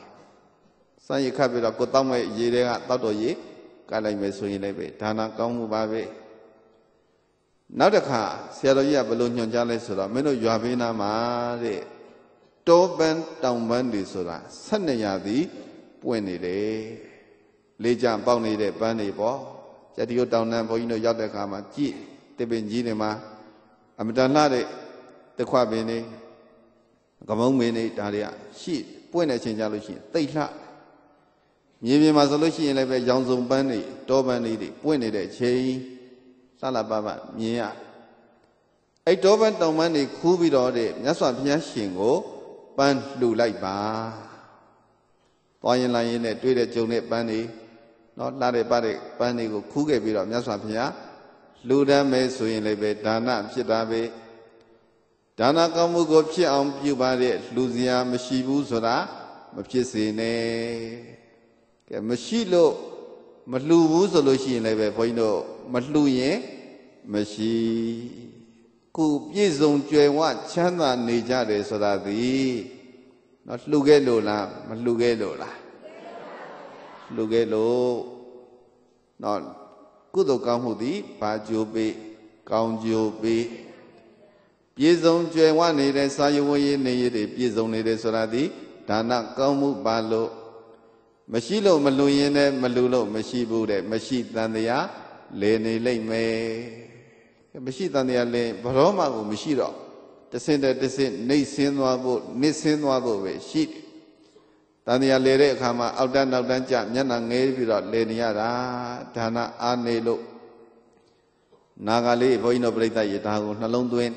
စမ်းရည်ခတ်ပြီးတော့ကိုတောက်မဲ့ရေတွေကတောက်တော်ရည်ကလိုက်မယ်ဆိုရင်လည်းပဲဒါနာကောင်းမှုပါပဲနောက်တစ်ခါဆရာတော်ကြီးကဘယ်လိုညွှန်ကြားလဲဆိုတော့မင်းတို့ရွာဘေးနားမှာတဲ့တောပန်းတောင်ပန်းတွေဆိုတာ12ရာသီပွင့်နေတယ်လေကြံပေါက်နေတဲ့ပန်းတွေပေါ့ရတ္တိယတောင်တန်းဘုန်းကြီးတို့ရောက်တဲ့အခါမှာကြည့်တပင်ကြီးတွေမှာအမတန်လှတဲ့တခွပင်တွေကမုံပင်တွေဒါတွေကရှိပွင့်တဲ့အချိန်ကြလို့ရှိရင်တိတ်လှမြေပြင်မှာဆိုလို့ရှိရင်လည်းပဲရောင်စုံပန်းတွေတောပန်းလေးတွေပွင့်နေတဲ့အချိန်လှလှပပမြင်ရအဲ့တောပန်းတောင်ပန်းတွေခူးပြီးတော့တဲ့မြတ်စွာဘုရားရှင်ကိုပန်းလှူလိုက်ပါသွားရင်လာရင်နဲ့တွေ့တဲ့ကြုံတဲ့ပန်းတွေနော်လှတဲ့ပတဲ့ပန်းတွေကိုခူးခဲ့ပြီးတော့မြတ်စွာဘုရားလှူဒန်းမယ်ဆိုရင်လည်းပဲဒါနဖြစ်တာပဲဒါနကောင်းမှုကိုဖြစ်အောင်ပြုပါတဲ့လူစရာမရှိဘူးဆိုတာ မဖြစ်စေနဲ့ကဲမရှိလို့မလှူဘူးဆိုလို့ရှိရင်လည်းပဲဘုန်းကြီးတို့မလှူရင်မရှိကိုပြည့်စုံကြွယ်ဝချမ်းသာနေကြတယ်ဆိုတာဒီနော်လှူခဲ့လို့လားမလှူခဲ့လို့လားလှူခဲ့လို့နော်ကုသိုလ်ကောင်းမှုသည်ဘာကြိုးပေးကောင်းကြိုးပေးပြည့်စုံကြွယ်ဝနေတဲ့စာယဝေးရေးနေရည်တွေပြည့်စုံနေတယ်ဆိုတာဒီဒါနကောင်းမှုပါလို့မရှိလို့မလှူရင်လည်းမလှူလို့မရှိဘူးတဲ့မရှိတန်တရားလေနေလိမ့်မယ်မရှိတန်တရားလဲဘရောမှကိုမရှိတော့တဆင်းတဲ့တဆင်းနှိပ်ဆင်းသွားဖို့နစ်ဆင်းသွားဖို့ပဲရှိတယ်တန်တရားလဲတဲ့အခါမှာအောက်တန်းနောက်တန်းကြမျက်နှာငဲပြီးတော့လဲနေရတာဒါနအာနေလို့နာဂလေးဘုန်းကြီးတို့ပြိဿရေဒါကိုနှလုံးသွင်း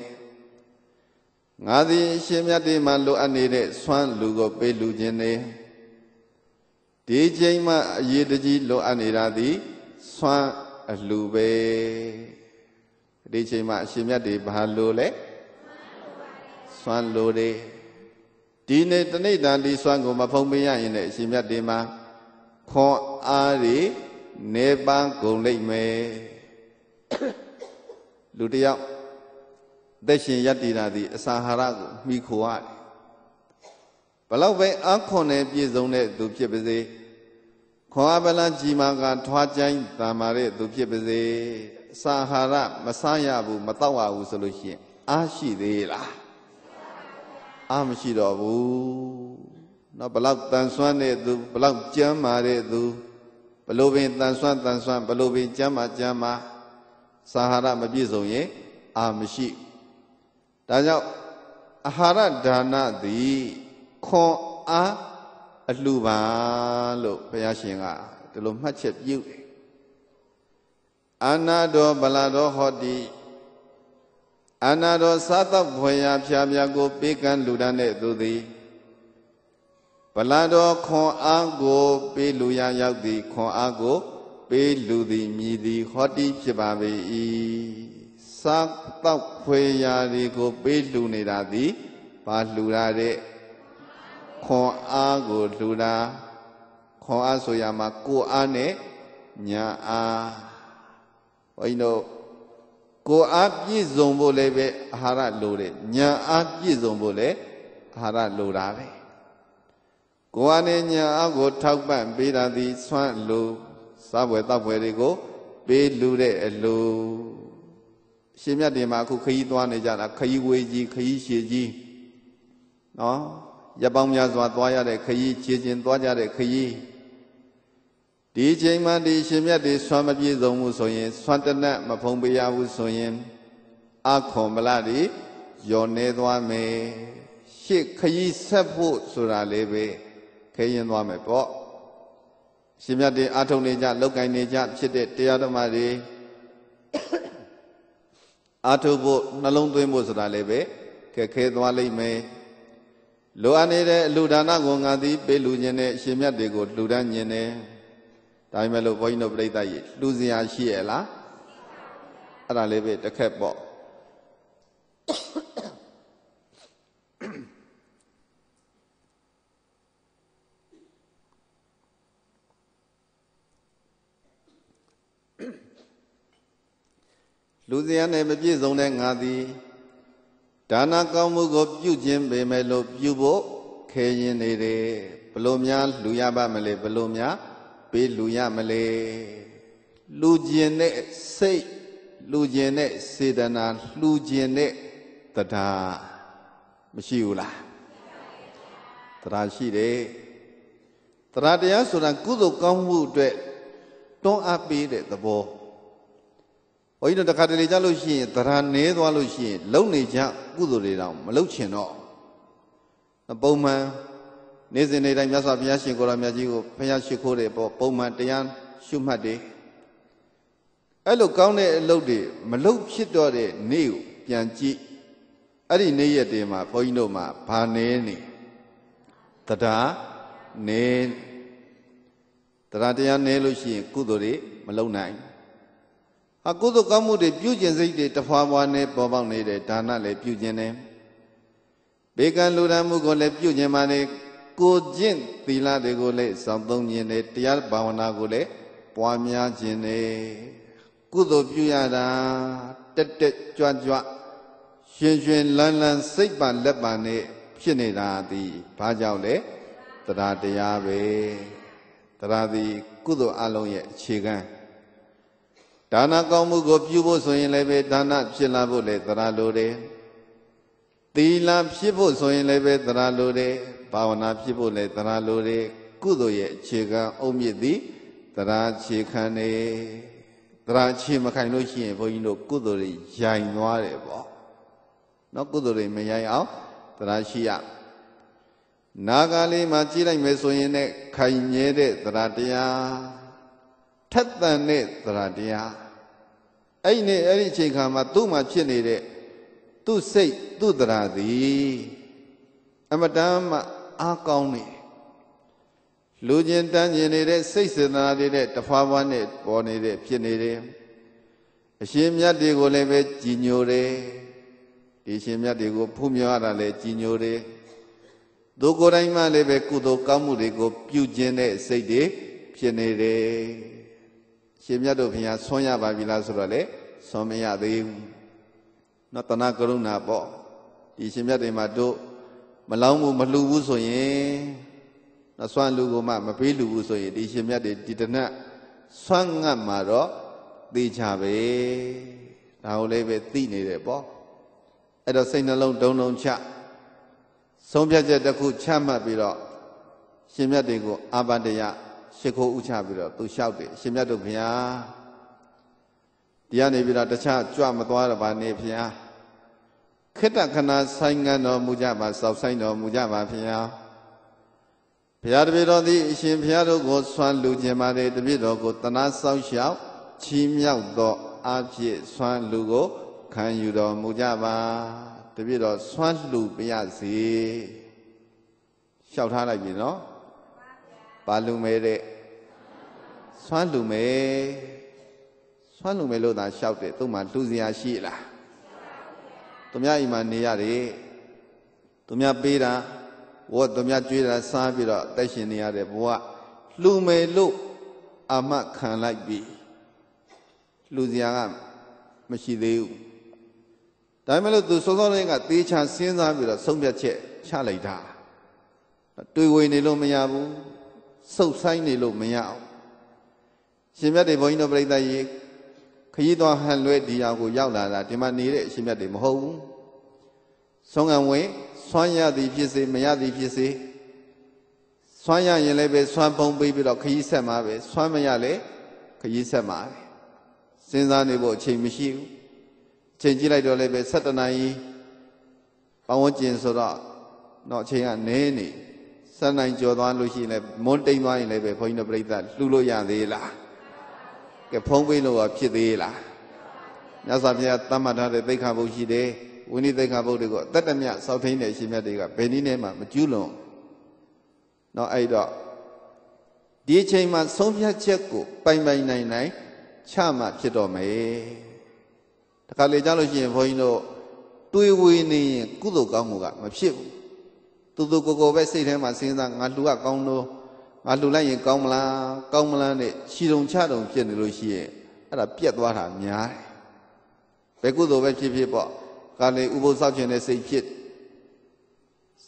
ငါသည်ရှင်မြတ်ဒီမှာလိုအပ်နေတဲ့ဆွမ်းလူကိုပေးလူခြင်းနေဒီချိန်မှာအရေးတကြီးလိုအပ်နေတာသည်ဆွမ်းအလူပဲဒီချိန်မှာအရှင်မြတ်တွေဘာလိုလဲစွမ်းလိုတွေဒီနေ့တဏိတန်ဒီစွမ်းကိုမဖုံးပေးရရင်လည်းအရှင်မြတ်တွေမှာခွန်အားတွေနေပန်းကုန်လိမ့်မယ်လူတယောက်သက်ရှင်ရတ္တိတာဒီအစာဟာရကိုမိခိုရတယ်ဘလောက်ပဲအခွန်နဲ့ပြည့်စုံတဲ့သူဖြစ်ပါစေခွန်အားပလန်ကြီးမာကထွားကျိုင်းတာမာတဲ့သူဖြစ်ပါစေစာဟာရမစားရဘူးမတော့ရဘူးဆိုလို့ရှိရင် အားရှိသေးလားအားမရှိတော့ဘူးနော်ဘလောက်တန်ဆွမ်းတဲ့သူဘလောက်ကြမ်းမာတဲ့သူဘလို့ပင်တန်ဆွမ်းတန်ဆွမ်းဘလို့ပင်ကြမ်းမာကြမ်းမာစာဟာရမပြည့်စုံရင် အာမရှိဒါကြောင့်အာဟာရဒါနသည်ခွန်အားအလှပါလို့ဘုရားရှင်ကဒီလိုမှတ်ချက်ပြုတယ်အာနာတော်ဗလာတော်ဟောတိအာနာတော်သာသဖွယ်ရာဖြာဖြာကိုပေးကမ်းလူဒန်းတဲ့သူသည်ဗလာတော်ခွန်အားကို ပေးလူရရောက်သည်ခွန်အားကို ပေးလူသည်မြည်သည်ဟောတိဖြစ်ပါပေ၏သာသောဖွေရာတွေကို ပေးလူနေတာသည်ဘာလူရတဲ့ခွန်အားကိုလူတာခွန်အားဆိုရမှာကိုအားနဲ့ညာအားဘုန်းကြီးတို့ကိုယ်အားပြည့်စုံဖို့လည်းပဲအာဟာရလိုတယ်ဉာဏ်အားပြည့်စုံဖို့လည်းအာဟာရလိုတာပဲကိုယ်အားနဲ့ဉာဏ်အားကိုထောက်ပံ့ပေးတာသည်ဆွမ်းလိုစားပွဲတောက်ပွဲတွေကို ပေးလူတဲ့အလိုရှင်မြတ်တင်မှာအခုခရီးသွားနေကြတာခရီးဝေးကြီးခရီးရှည်ကြီးနော်ရပောင်းများစွာသွားရတဲ့ခရီးခြေချင်းသွားကြတဲ့ခရီးဒီချိန်မှဒီရှင်မြတ်တွေဆွမ်းမပြေဆုံးမှုဆိုရင်ဆွမ်းတနတ်မဖုံပေးရဘူးဆိုရင်အခွန်မလားဒီယောနေသွားမယ်ရှစ်ခရီးဆက်ဖို့ဆိုတာလေးပဲခဲရင်သွားမယ်ပေါ့ရှင်မြတ်တွေအထုံနေကြလောက်ကင်နေကြဖြစ်တဲ့တရားဓမ္မတွေအထုဖို့နှလုံးသွင်းဖို့ဆိုတာလေးပဲခက်ခဲသွားလိမ့်မယ်လိုအပ်နေတဲ့အလူဒါနကိုငါသည်ပေးလူခြင်းနဲ့ရှင်မြတ်တွေကိုလှူဒန်းခြင်းနဲ့ဒါပေမဲ့လို့ဘုန်းကြီးတို့ပြိဿကြီးလူစရာရှိရဲ့လားအဲ့ဒါလေးပဲတစ်ခက်ပေါ့လူစရာနဲ့မပြည့်စုံတဲ့ငါသည်ဒါနကောင်းမှုကိုပြုခြင်းပေမဲ့လို့ပြုဖို့ခဲရင်နေတယ်ဘလို့များ လူရပါမလဲဘလို့များဘေးလူရမလဲလူကျင်တဲ့စိတ်လူကျင်တဲ့စေတနာလူကျင်တဲ့တရားမရှိဘူးလားတရားရှိတယ်တရားတရားဆိုတာကုသိုလ်ကောင်းမှုအတွက်တွန်းအားပေးတဲ့သဘောဘုန်းကြီးတို့တခါတလေကြလို့ရှိရင်တရားနည်းသွားလို့ရှိရင်လုံနေကြကုသိုလ်တွေတောင်မလုံချင်တော့ပုံမှန်နေ့စဉ်နေ့တိုင်းမြတ်စွာဘုရားရှင်ကိုယ်တော်မြတ်ကြီးကိုဘုရားရှိခိုးတယ်ပေါ့ပုံမှန်တရားရှုမှတ်တယ်အဲ့လိုကောင်းတဲ့အလုပ်တွေမလုပ်ဖြစ်တော့တဲ့နေ့ကိုပြန်ကြည့်အဲ့ဒီနေ့ရက်တွေမှာဘုန်းကြီးတို့မှာဘာနေနေတရားနေတရားတရားနေလို့ရှိရင်ကုသိုလ်တွေမလုံနိုင်အကုသိုလ်ကောင်းမှုတွေပြုကျင်စိတ်တွေတဖွာဖွာနဲ့ပေါ်ပေါက်နေတဲ့ဒါနလည်းပြုကျင်တယ်ဘေကံလူဒံမှုကိုလည်းပြုကျင်ပါနဲ့ကိုကျင့်သီလတွေကိုလည်းစောင့်သုံးခြင်းနဲ့တရားဘာဝနာကိုလည်းပွားများခြင်းနဲ့ကုသိုလ်ပြုရတာတက်တက်ကြွကြွရှင်ရှင်လန်းလန်းစိတ်ပါလက်ပါနဲ့ဖြစ်နေတာသည်ဘာကြောင့်လဲတရားတရားပဲတရားသည်ကုသိုလ်အလုံးရဲ့အခြေခံဒါနကောင်းမှုကိုပြုဖို့ဆိုရင်လည်းပဲဒါနဖြစ်လာဖို့လည်းသရလိုတယ်။သီလဖြစ်ဖို့ဆိုရင်လည်းပဲသရလိုတယ်ဘာဝနာဖြစ်ဖို့လဲတရားလိုတွေကုသိုလ်ရဲ့အခြေခံအုံမြစ်သည်တရားခြေခံနေတရားခြေမခိုင်လို့ရှိရင်ဘုန်းကြီးတို့ကုသိုလ်တွေရိုင်သွားတယ်ပေါ့နော်ကုသိုလ်တွေမရိုင်အောင်တရားရှိရနာဂါလေးမှာကြည့်လိုက်မယ်ဆိုရင်လည်းခိုင်မြဲတဲ့တရားတရားထက်သန်တဲ့တရားတရားအဲ့ဒီအဲ့ဒီအချိန်ခါမှာသူ့မှာဖြစ်နေတဲ့သူ့စိတ်သူ့တရားသည်အမတမ်းမှအားကောင်းနေလူကျင်တန်းကျင်နေတဲ့စိတ်စေတနာတွေနဲ့တဖာဖာနဲ့ပေါ်နေတဲ့ဖြစ်နေတယ်အရှင်မြတ်တွေကိုလည်းပဲကြည်ညိုတယ်ဒီရှင်မြတ်တွေကိုဖူးမြော်ရတာလည်းကြည်ညိုတယ်သူကိုယ်တိုင်းမှလည်းပဲကုသိုလ်ကောင်းမှုတွေကို ပြုကျင်တဲ့စိတ်တွေဖြစ်နေတယ်ရှင်မြတ်တို့ဘုရားဆွမ်းရပါပြီလားဆိုတော့လေဆွမ်းမရသေးဘူးနော်တဏှာကရုဏာပေါ့ဒီရှင်မြတ်တွေမှာတို့မလောင်းဘူးမလှူဘူးဆိုရင်နဆွမ်းလူကိုမှမပေးလူဘူးဆိုရင်ဒီရှင်မြတ်တွေဒီတနတ်ဆွမ်းငတ်မှာတော့သိကြပဲဒါကိုလည်းပဲသိနေတယ်ပေါ့အဲ့တော့စိတ်နှလုံးဒုံဒုံချဆုံးဖြတ်ချက်တစ်ခုချမှတ်ပြီးတော့ရှင်မြတ်တွေကို အာပတယရှ िख ိုးဥချပြီးတော့သူလျှောက်တယ်ရှင်မြတ်တို့ဘုရားဒီကနေပြီးတော့တခြားကြွမသွားတော့ပါနဲ့ဘုရားခိတ္တခဏဆိုင်ငံတော်မူကြပါစောက်ဆိုင်တော်မူကြပါဖျားဘုရားတပည့်တော်သည်အရှင်ဘုရားတို့ကိုဆွမ်းလူခြင်းပါれတပည့်တော်ကိုတနာဆောင်ရှောက်ချီးမြှောက်သောအဖြစ်ဆွမ်းလူကိုခံယူတော်မူကြပါတပည့်တော်ဆွမ်းလူပြရစေလျှောက်ထားလိုက်ပြီနော်ပါလူမဲတဲ့ဆွမ်းလူမဲဆွမ်းလူမဲလို့သာလျှောက်တယ်သူ့မှာလူစရာရှိလားသူများအိမ်မှာနေရတယ်သူများပေးတာဝတ်သူများကြွေးတာစားပြီးတော့တက်ရှင်နေရတဲ့ဘဝလှူမယ်လို့အမခံလိုက်ပြီလှူစရာကမရှိသေးဘူးဒါမှမဟုတ်သူစောစောလေးကတေးချစဉ်းစားပြီးတော့ဆုံးဖြတ်ချက်ချလိုက်တာတွေ့ဝင်နေလို့မရဘူးစုပ်ဆိုင်နေလို့မရအောင်ရှင်မြတ်တွေဘုန်းကြီးတို့ပြိဿကြီးခရီးသွားဟန်လွဲဒီရာကိုရောက်လာတာဒီမှာနေတဲ့အရှင်မြတ်တွေမဟုတ်ဘူးဆုံးကံဝင်ဆွမ်းရသည်ဖြစ်စေမရသည်ဖြစ်စေဆွမ်းရရင်လည်းပဲဆွမ်းပုံပေးပြီးတော့ခရီးဆက်မှာပဲဆွမ်းမရလည်းခရီးဆက်မှာပဲစဉ်းစားနေဖို့အချိန်မရှိဘူးအချိန်ကြည့်လိုက်တော့လည်းပဲ7နာရီပတ်ဝန်းကျင်ဆိုတော့တော့အချိန်ကနည်းနေ7နာရီကျော်သွားလို့ရှိရင်လည်းမွန်းတိမ်သွားရင်လည်းပဲဘုန်းကြီးတို့ပြိဿလှူလို့ရသေးလားကဲဖုံးပေးလို့ဖြစ်သေးလားမြတ်စွာဘုရားတတ်မှတ်ထားတဲ့သိက္ခာပုဒ်ရှိတယ်ဝိနည်းသိက္ခာပုဒ်တွေကိုအသက်တမြစောက်ထိန်တဲ့ရှင်မြတ်တွေကဘယ်နည်းနဲ့မှမကျူးလွန်နော်အဲ့တော့ဒီအချိန်မှာဆုံးဖြတ်ချက်ကိုပိုင်ပိုင်နိုင်နိုင်ချမှဖြစ်တော့မယ်တခါလေကြားလို့ရှိရင်ဘုန်းကြီးတို့တွေးဝေးနေရင်ကုသိုလ်ကောင်းမှုကမဖြစ်ဘူးသူသူကိုယ်ကိုယ်ပဲစိတ်ထဲမှာစဉ်းစားငါလူကကောင်းလို့ငါလှူလိုက်ရင်ကောင်းမလားကောင်းမလားနဲ့ခြိတုံချတုံဖြစ်နေလို့ရှိရဲ့အဲ့ဒါပြက်သွားတာများတယ်ဘယ်ကုသိုလ်ပဲဖြစ်ဖြစ်ပေါ့ကာလေဥပုသ်ဆောက်ခြင်းနဲ့စိတ်ဖြစ်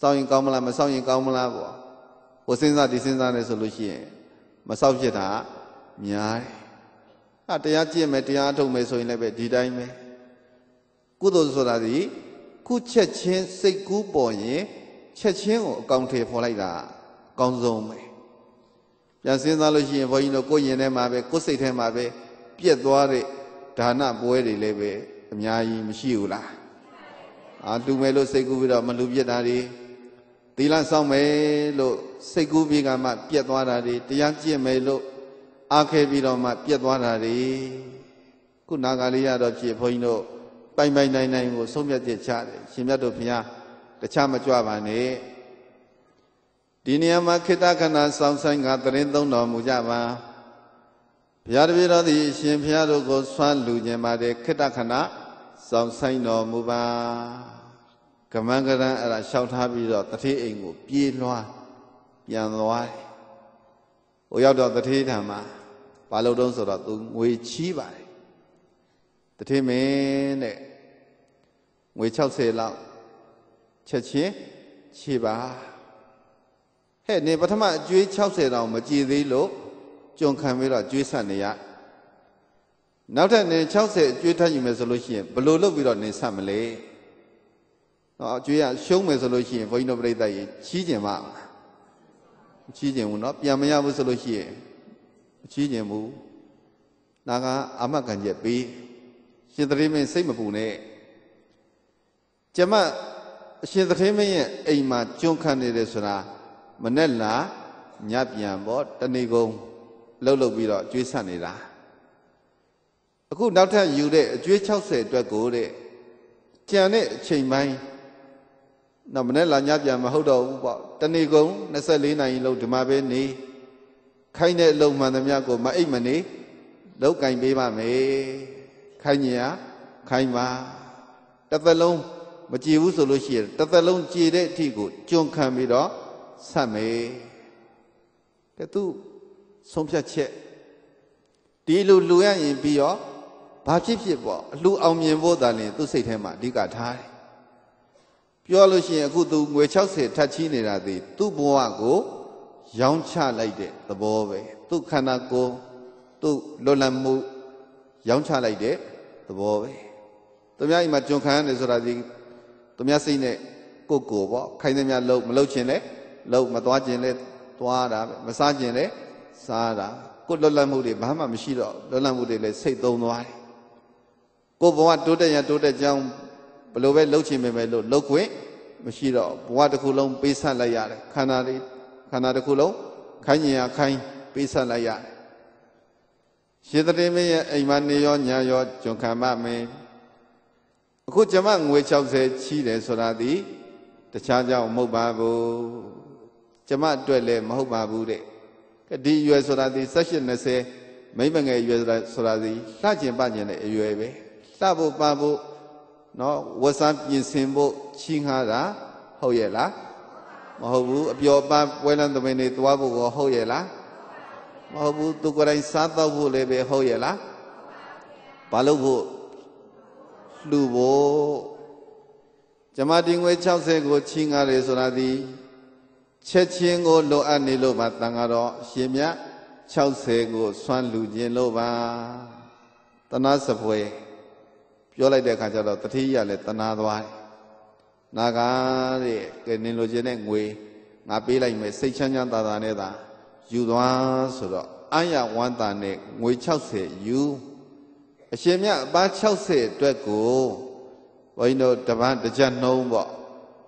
စောင့်ရင်ကောင်းမလားမစောင့်ရင်ကောင်းမလားပေါ့ဟိုစဉ်းစားဒီစဉ်းစားနေဆိုလို့ရှိရင်မစောင့်ဖြစ်တာများတယ်အဲ့တရားကျင့်မယ်တရားထုတ်မယ်ဆိုရင်လည်းပဲဒီတိုင်းပဲကုသိုလ်ဆိုတာဒီခုချက်ချင်းစိတ်ကူးပေါ်ရင်ချက်ချင်းကိုအကောင်ထေဖော်လိုက်တာအကောင်းဆုံးပဲပြန်စဉ်းစားလို့ရှိရင်ဘုန်းကြီးတို့ကိုယ်ရင်ထဲမှာပဲကိုယ်စိတ်ထဲမှာပဲပြက်သွားတဲ့ဒါနပွဲတွေလည်းပဲအများကြီးမရှိဘူးလားအာလူမယ်လို့စိတ်ကူးပြီးတော့မလူပြက်တာတွေသီလစောင့်မယ်လို့စိတ်ကူးပြီးကမှပြက်သွားတာတွေတရားကျင့်မယ်လို့အားခဲပြီးတော့မှပြက်သွားတာတွေခုနာဂါလေးရတော့ဖြစ်ဘုန်းကြီးတို့ပိုင်ပိုင်နိုင်နိုင်ကိုဆုံးဖြတ်ချက်ချတယ်ရှင်မြတ်တို့ဘုရားတခြားမကြွပါနဲ့ဒီနေရာမှာခိတခဏဆောင်းဆိုင်ကတရင်သုံးတော်မူကြပါဘုရားတပည့်တော်သည်ရှင်ဘုရားတို့ကိုဆွမ်းလူခြင်းပါတယ်ခိတခဏဆောင်းဆိုင်တော်မူပါကမန်းကရန်အဲ့ဒါလျှောက်ထားပြီးတော့တတိအိမ်ကို ပြေးလွှားပြန်သွားတယ်ဟိုရောက်တော့တတိထံမှာဘာလို့တုံးဆိုတော့သူငွေချီးပါတယ်တတိမင်းတဲ့ငွေ60လောက်ချက်ချင်းချီးပါဟဲ့နေပထမအကျွေး60တောင်မကြည်သေးလို့ကြုံခံပြီးတော့ကျွေးဆက်နေရနောက်ထပ်နေ60အကျွေးထပ်ယူမယ်ဆိုလို့ရှိရင်ဘယ်လိုလုပ်ပြီးတော့နေဆက်မလဲနော်အကျွေးရရှုံးမယ်ဆိုလို့ရှိရင်ဘုန်းကြီးတို့ပြိဿရေချီးကျင်ပါမလားချီးကျင်ဘူးနော်ပြန်မရဘူးဆိုလို့ရှိရင်မချီးကျင်ဘူးနာကအမတ်ကံချက်ပေးရှင်သတိမင်းစိတ်မပူနဲ့ကျမအရှင်သတိမင်းရဲ့အိမ်မှာကြုံခံနေတယ်ဆိုတာမနဲ့လာညပြန်ပေါ့တဏီကုံလှုပ်လှုပ်ပြီးတော့ကျွေးဆက်နေတာအခုနောက်ထပ်ယူတဲ့အကျွေး60အတွက်ကိုတဲ့ကြံတဲ့အချိန်ပိုင်းတော့မနဲ့လာညပြန်မဟုတ်တော့ဘူးပေါ့တဏီကုံ24နိုင်လောက်ဒီမှာပဲနေခိုင်းတဲ့အလုံးမှန်သမျှကိုမအိပ်မနေလောက်ကင်ပေးပါမယ်ခိုင်းညာခိုင်းပါတစ်သက်လုံးမကြည်ဘူးဆိုလို့ရှိရင်တစ်သက်လုံးကြည်တဲ့အထိကိုကြုံခံပြီးတော့ဆက်မေတဲ့သူဆုံးဖြတ်ချက်ဒီလိုလူရရင်ပြီးရောဘာဖြစ်ဖြစ်ပေါ့အလူအောင်မြင်ဖို့သာလင်သူ့စိတ်ထဲမှာအဓိကထားတယ်ပြောလို့ရှိရင်အခုသူငွေ60ထပ်ချီးနေတာဒီသူ့ဘဝကိုရောင်းချလိုက်တဲ့သဘောပဲသူ့ခန္ဓာကိုယ်သူ့လွတ်လပ်မှုရောင်းချလိုက်တဲ့သဘောပဲသူများအိမ်မှာကျွန်ခံရတယ်ဆိုတာဒီသူများစိတ်နဲ့ကိုယ်ကိုယ်ပေါ့ခိုင်းသမျှလုံးမလုံးချင်တဲ့လုံမသွားခြင်းလဲသွားတာပဲမစားခြင်းလဲစားတာကိုလွတ်လပ်မှုတွေဘာမှမရှိတော့လွတ်လပ်မှုတွေလဲစိတ်သုံးသွားတယ်ကိုဘဝတိုးတက်ရတိုးတက်ကြောင်းဘယ်လိုပဲလှုပ်ချင်ပေမဲ့လို့လှုပ်ခွင့်မရှိတော့ဘဝတစ်ခုလုံးပေးဆက်လိုက်ရတယ်ခန္ဓာတွေခန္ဓာတစ်ခုလုံးခိုင်းညင်ရခိုင်းပေးဆက်လိုက်ရတယ်ရှင်သတိမင်းရဲ့အိမ်မှာနေရောညာရောကျွန်ခံမမင်းအခုကျမငွေ60ချီးတယ်ဆိုတာဒီတခြားကြောင့်မဟုတ်ပါဘူးကျမအတွက်လည်းမဟုတ်ပါဘူးတဲ့ဒီအရွယ်ဆိုတာဒီ18 20မိမငယ်အရွယ်ဆိုတာဆိုတာဒီလှကျင်ပကျင်တဲ့အရွယ်ပဲလှဖို့ပဖို့နော်ဝတ်စားပြင်ဆင်ဖို့ချီးငှားတာဟုတ်ရဲ့လားမဟုတ်ဘူးအပျော်ပန်းပွဲလန်းသမင်းတွေသွားဖို့ကဟုတ်ရဲ့လားမဟုတ်ဘူးသူကိုယ်တိုင်စားတော့ဖို့လည်းပဲဟုတ်ရဲ့လားဘာလို့ဖို့လှူဖို့ဂျမတင်ငွေ60ကိုချီးငှားတယ်ဆိုတာဒီချက်ချင်းကိုလိုအပ်နေလို့ပါတန်ဃာတော်ရှင်မြတ်60ကိုဆွမ်းလူခြင်းလို့ပါတဏှစပွဲပြောလိုက်တဲ့အခါကျတော့တတိယလည်းတဏှာသွားတယ်နာကားတဲ့ကဲနင်လိုခြင်းနဲ့ငွေငါပေးလိုက်မယ်စိတ်ချမ်းချမ်းသာသာနဲ့သာယူသွားဆိုတော့အာရဝန္တာနဲ့ငွေ60ယူအရှင်မြတ်အပါ60အတွက်ကိုဘုန်းကြီးတို့တပတ်တစ်ချက်နှုံးပေါ့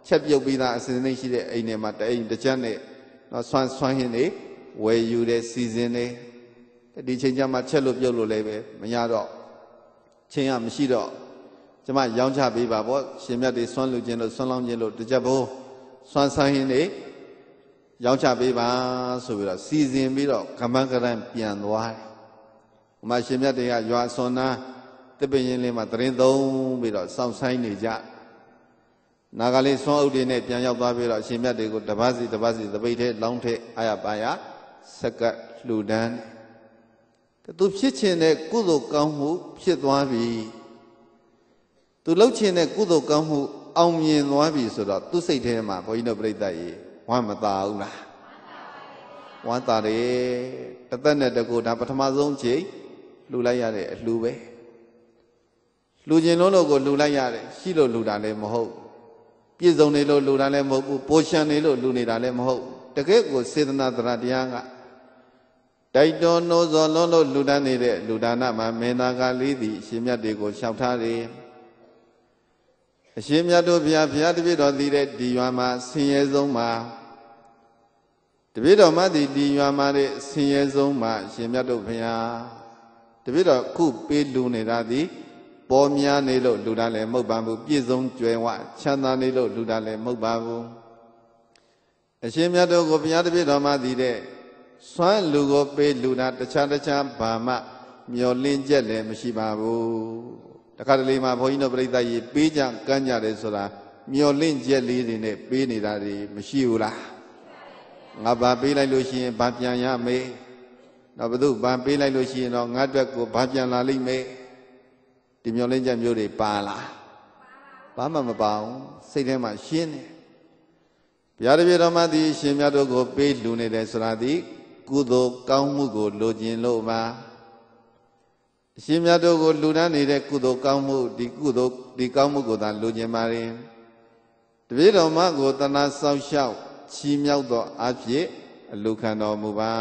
ချက်ပြုတ်ပြီးသားအစဉ်သိရှိတဲ့အိမ်ထဲမှာတအိမ်တစ်ချက်နဲ့နော်ဆွမ်းဆွမ်းဟင်းတွေဝယ်ယူတဲ့စီစဉ်တွေဒီချိန်ကျမှချက်လို့ပြုတ်လို့လည်းပဲမရတော့ချင်းရမရှိတော့ကျမရောင်းချပေးပါဗောရှင်မြတ်တွေဆွမ်းလူခြင်းလို့ဆွမ်းလောင်းခြင်းလို့တစ်ချက်ဘိုးဆွမ်းဆိုင်ရင်တွေရောင်းချပေးပါဆိုပြီးတော့စီစဉ်ပြီးတော့ကမန်းကရန်ပြန်သွားတယ်။ဥမာရှင်မြတ်တွေကရွာဆွမ်းနာတပည့်ရင်းလေးမှာတရင်သုံးပြီးတော့စောင့်ဆိုင်နေကြတယ်နာဂလေးဆွမ်းအုပ်တွေနဲ့ပြန်ရောက်သွားပြီးတော့အရှင်မြတ်တွေကိုတပတ်စီတပတ်စီသပိတ်ထဲလောင်းထဲအာရပါရစကတ်လှူဒန်းသူဖြစ်ခြင်းတဲ့ကုသိုလ်ကောင်းမှုဖြစ်သွားပြီသူလှုပ်ခြင်းတဲ့ကုသိုလ်ကောင်းမှုအောင်မြင်သွားပြီဆိုတော့သူ့စိတ်ထဲမှာဘုန်းကြီးတို့ပြိတ္တရေဝမ်းမသာဘူးလားဝမ်းသာတယ်တသက်နဲ့တကူဒါပထမဆုံးချိန်လှူလိုက်ရတဲ့အလှူပဲလှူခြင်းလုံးလို့ကိုလှူလိုက်ရတယ်ရှိလို့လှူတာလည်းမဟုတ်ပြည့်စုံနေလို့လူတာလည်းမဟုတ်ဘူးပိုရှံနေလို့လူနေတာလည်းမဟုတ်တကယ့်ကိုစေတနာတရားတရားကတိုက်တွန်းနှိုးဆော်လွန်းလို့လူတန်းနေတဲ့လူဒါနမှာမင်းသားကလေးသည်အရှင်မြတ်တွေကိုလျှောက်ထားတယ်အရှင်မြတ်တို့ဘုရားဘုရားတပည့်တော်သည်တဲ့ဒီရွာမှာဆင်းရဲဆုံးမှာတပည့်တော်မသည်ဒီရွာမှာတဲ့ဆင်းရဲဆုံးမှာအရှင်မြတ်တို့ဘုရားတပည့်တော်ခုပေးလူနေတာသည်ပေါ်များနေလို့လူတိုင်းလည်းမဟုတ်ပါဘူးပြည့်စုံကြွယ်ဝချမ်းသာနေလို့လူတိုင်းလည်းမဟုတ်ပါဘူးအရှင်မြတ်တို့ကိုဘုရားတပည့်တော်မှသည်တဲ့စွမ်းလူကိုပေးလူနာတခြားတခြားဘာမှမျောလင့်ချက်လည်းမရှိပါဘူးတခါတလေမှဘုန်းကြီးတို့ပြိဿကြီးပေးကြကမ်းကြတယ်ဆိုတာမျောလင့်ချက်လေးတွေနဲ့ပေးနေတာတွေမရှိဘူးလားငါဘာပေးလိုက်လို့ရှိရင်ဘာပြန်ရမေးတော့ဘု து ဘာပေးလိုက်လို့ရှိရင်တော့ငါ့အတွက်ကိုဘာပြန်လာလိမ့်မေးဒီမျောလင်းချက်မျိုးတွေပါလားဘာမှမပါဘူးစိတ်ထဲမှာရှင်းတယ်ဘုရားတပည့်တော်မှသည်ရှင်မြတ်တို့ကိုပေးလူနေတယ်ဆိုတာဒီကုသိုလ်ကောင်းမှုကိုလိုချင်လို့ပါအရှင်မြတ်တို့ကိုလူနှံနေတဲ့ကုသိုလ်ကောင်းမှုဒီကုသိုလ်ဒီကောင်းမှုကိုသာလိုချင်ပါရင်တပည့်တော်မှ ကိုတဏှာဆောက်ရှောက်ချီးမြှောက်သောအဖြစ်အလုခံတော်မူပါ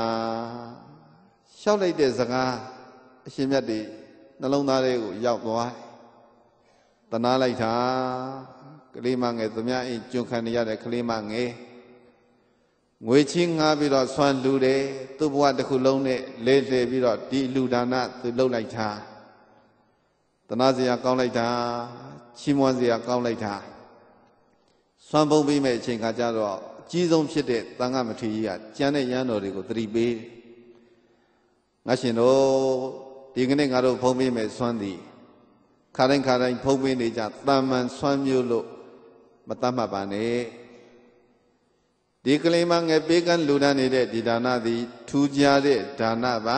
လျှောက်လိုက်တဲ့စကားအရှင်မြတ်တွေနှလုံးသားထဲကိုရောက်သွားတနာလိုက်တာကလေးမငယ်သမ ्या အိမ်ကျွန်ခံရတဲ့ကလေးမငယ်ငွေချင်းငားပြီးတော့ဆွမ်းလူတယ်သူ့ဘဝတစ်ခုလုံးနဲ့လဲလှယ်ပြီးတော့ဒီလူဒါနသူလှုပ်လိုက်တာတနာစရာကောင်းလိုက်တာချီးမွမ်းစရာကောင်းလိုက်တာဆွမ်းပုံပြီးမဲ့အချိန်ခါကျတော့အကြီးဆုံးဖြစ်တဲ့သံဃမထေရကြီးကကျမ်းတဲ့ရဟန်းတော်တွေကိုသတိပေးငါရှင်တို့ဒီကနေ့ငါတို့ဖုံးပေးမယ်ဆွမ်းသည်ခါတိုင်းခါတိုင်းဖုံးပေးနေကြတာမန်ဆွမ်းမျိုးလို့မတတ်မှတ်ပါနဲ့ဒီကလေးမငယ်ပေးကန်းလူဒန်းနေတဲ့ဒီဒါနသည် ထူးခြားတဲ့ဒါနပါ